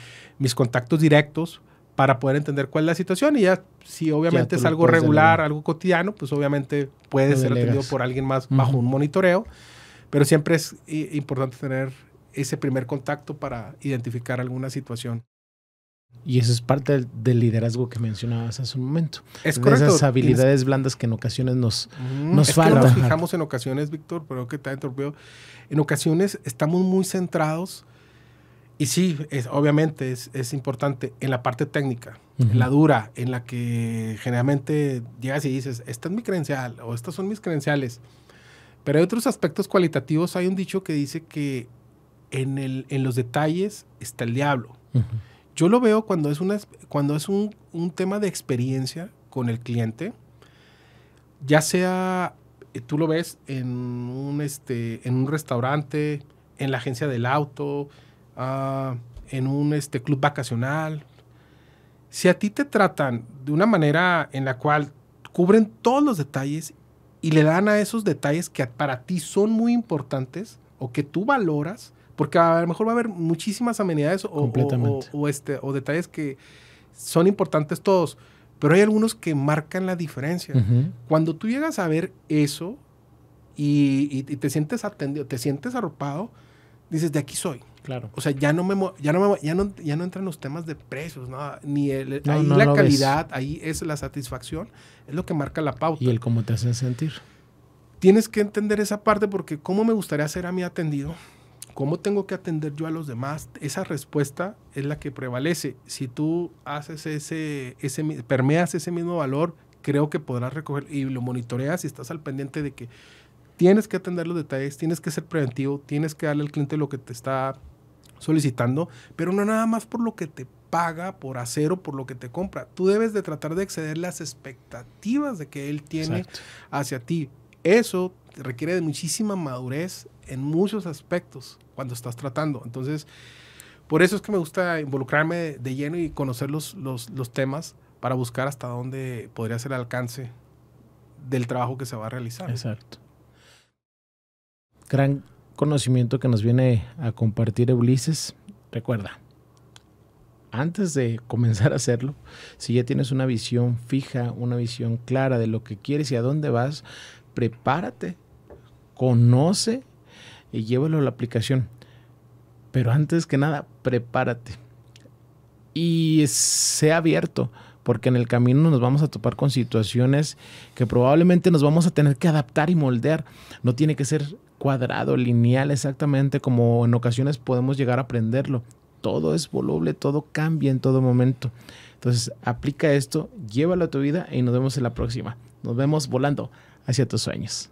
contactos directos para poder entender cuál es la situación y ya si obviamente es algo regular, algo cotidiano, pues obviamente puede ser atendido por alguien más bajo un monitoreo, pero siempre es importante tener ese primer contacto para identificar alguna situación. Y eso es parte del, liderazgo que mencionabas hace un momento. Es correcto. esas habilidades blandas que en ocasiones nos, nos faltan. nos fijamos en ocasiones, Víctor, pero que está interrumpido. En ocasiones estamos muy centrados y sí, obviamente es, es importante en la parte técnica, en la dura, en la que generalmente llegas y dices, esta es mi credencial o estas son mis credenciales. Pero hay otros aspectos cualitativos. Hay un dicho que dice que en, el, en los detalles está el diablo. Yo lo veo cuando es, una, cuando es un, tema de experiencia con el cliente, ya sea eh, tú lo ves en un, este, en un restaurante, en la agencia del auto, ah, en un este, club vacacional. Si a ti te tratan de una manera en la cual cubren todos los detalles y le dan a esos detalles que para ti son muy importantes o que tú valoras, porque a lo mejor va a haber muchísimas amenidades o, o, este, o detalles que son importantes todos, pero hay algunos que marcan la diferencia. Cuando tú llegas a ver eso y, te sientes atendido, te sientes arropado, dices, de aquí soy. Claro. O sea, ya no me, ya no, ya no, ya no entran los temas de precios, ni ahí la calidad, ahí es la satisfacción, es lo que marca la pauta. Y el cómo te hacen sentir. Tienes que entender esa parte porque cómo me gustaría ser a mí atendido ¿Cómo tengo que atender yo a los demás? Esa respuesta es la que prevalece. Si tú haces ese, ese permeas ese mismo valor, creo que podrás recoger y lo monitoreas y estás al pendiente de que tienes que atender los detalles, tienes que ser preventivo, tienes que darle al cliente lo que te está solicitando, pero no nada más por lo que te paga por hacer o por lo que te compra. Tú debes de tratar de exceder las expectativas de que él tiene hacia ti. Eso requiere de muchísima madurez en muchos aspectos cuando estás tratando. Entonces, por eso es que me gusta involucrarme de, lleno y conocer los, los, los, temas para buscar hasta dónde podría ser el alcance del trabajo que se va a realizar. Exacto. Gran conocimiento que nos viene a compartir Ulises. Recuerda, antes de comenzar a hacerlo, si ya tienes una visión fija, una visión clara de lo que quieres y a dónde vas, prepárate, conoce y llévalo a la aplicación. Pero antes que nada, prepárate. Y sea abierto, porque en el camino nos vamos a topar con situaciones que probablemente nos vamos a tener que adaptar y moldear. No tiene que ser cuadrado, lineal, exactamente como en ocasiones podemos llegar a aprenderlo. Todo es voluble, todo cambia en todo momento. Entonces, aplica esto, llévalo a tu vida y nos vemos en la próxima. Nos vemos volando hacia tus sueños.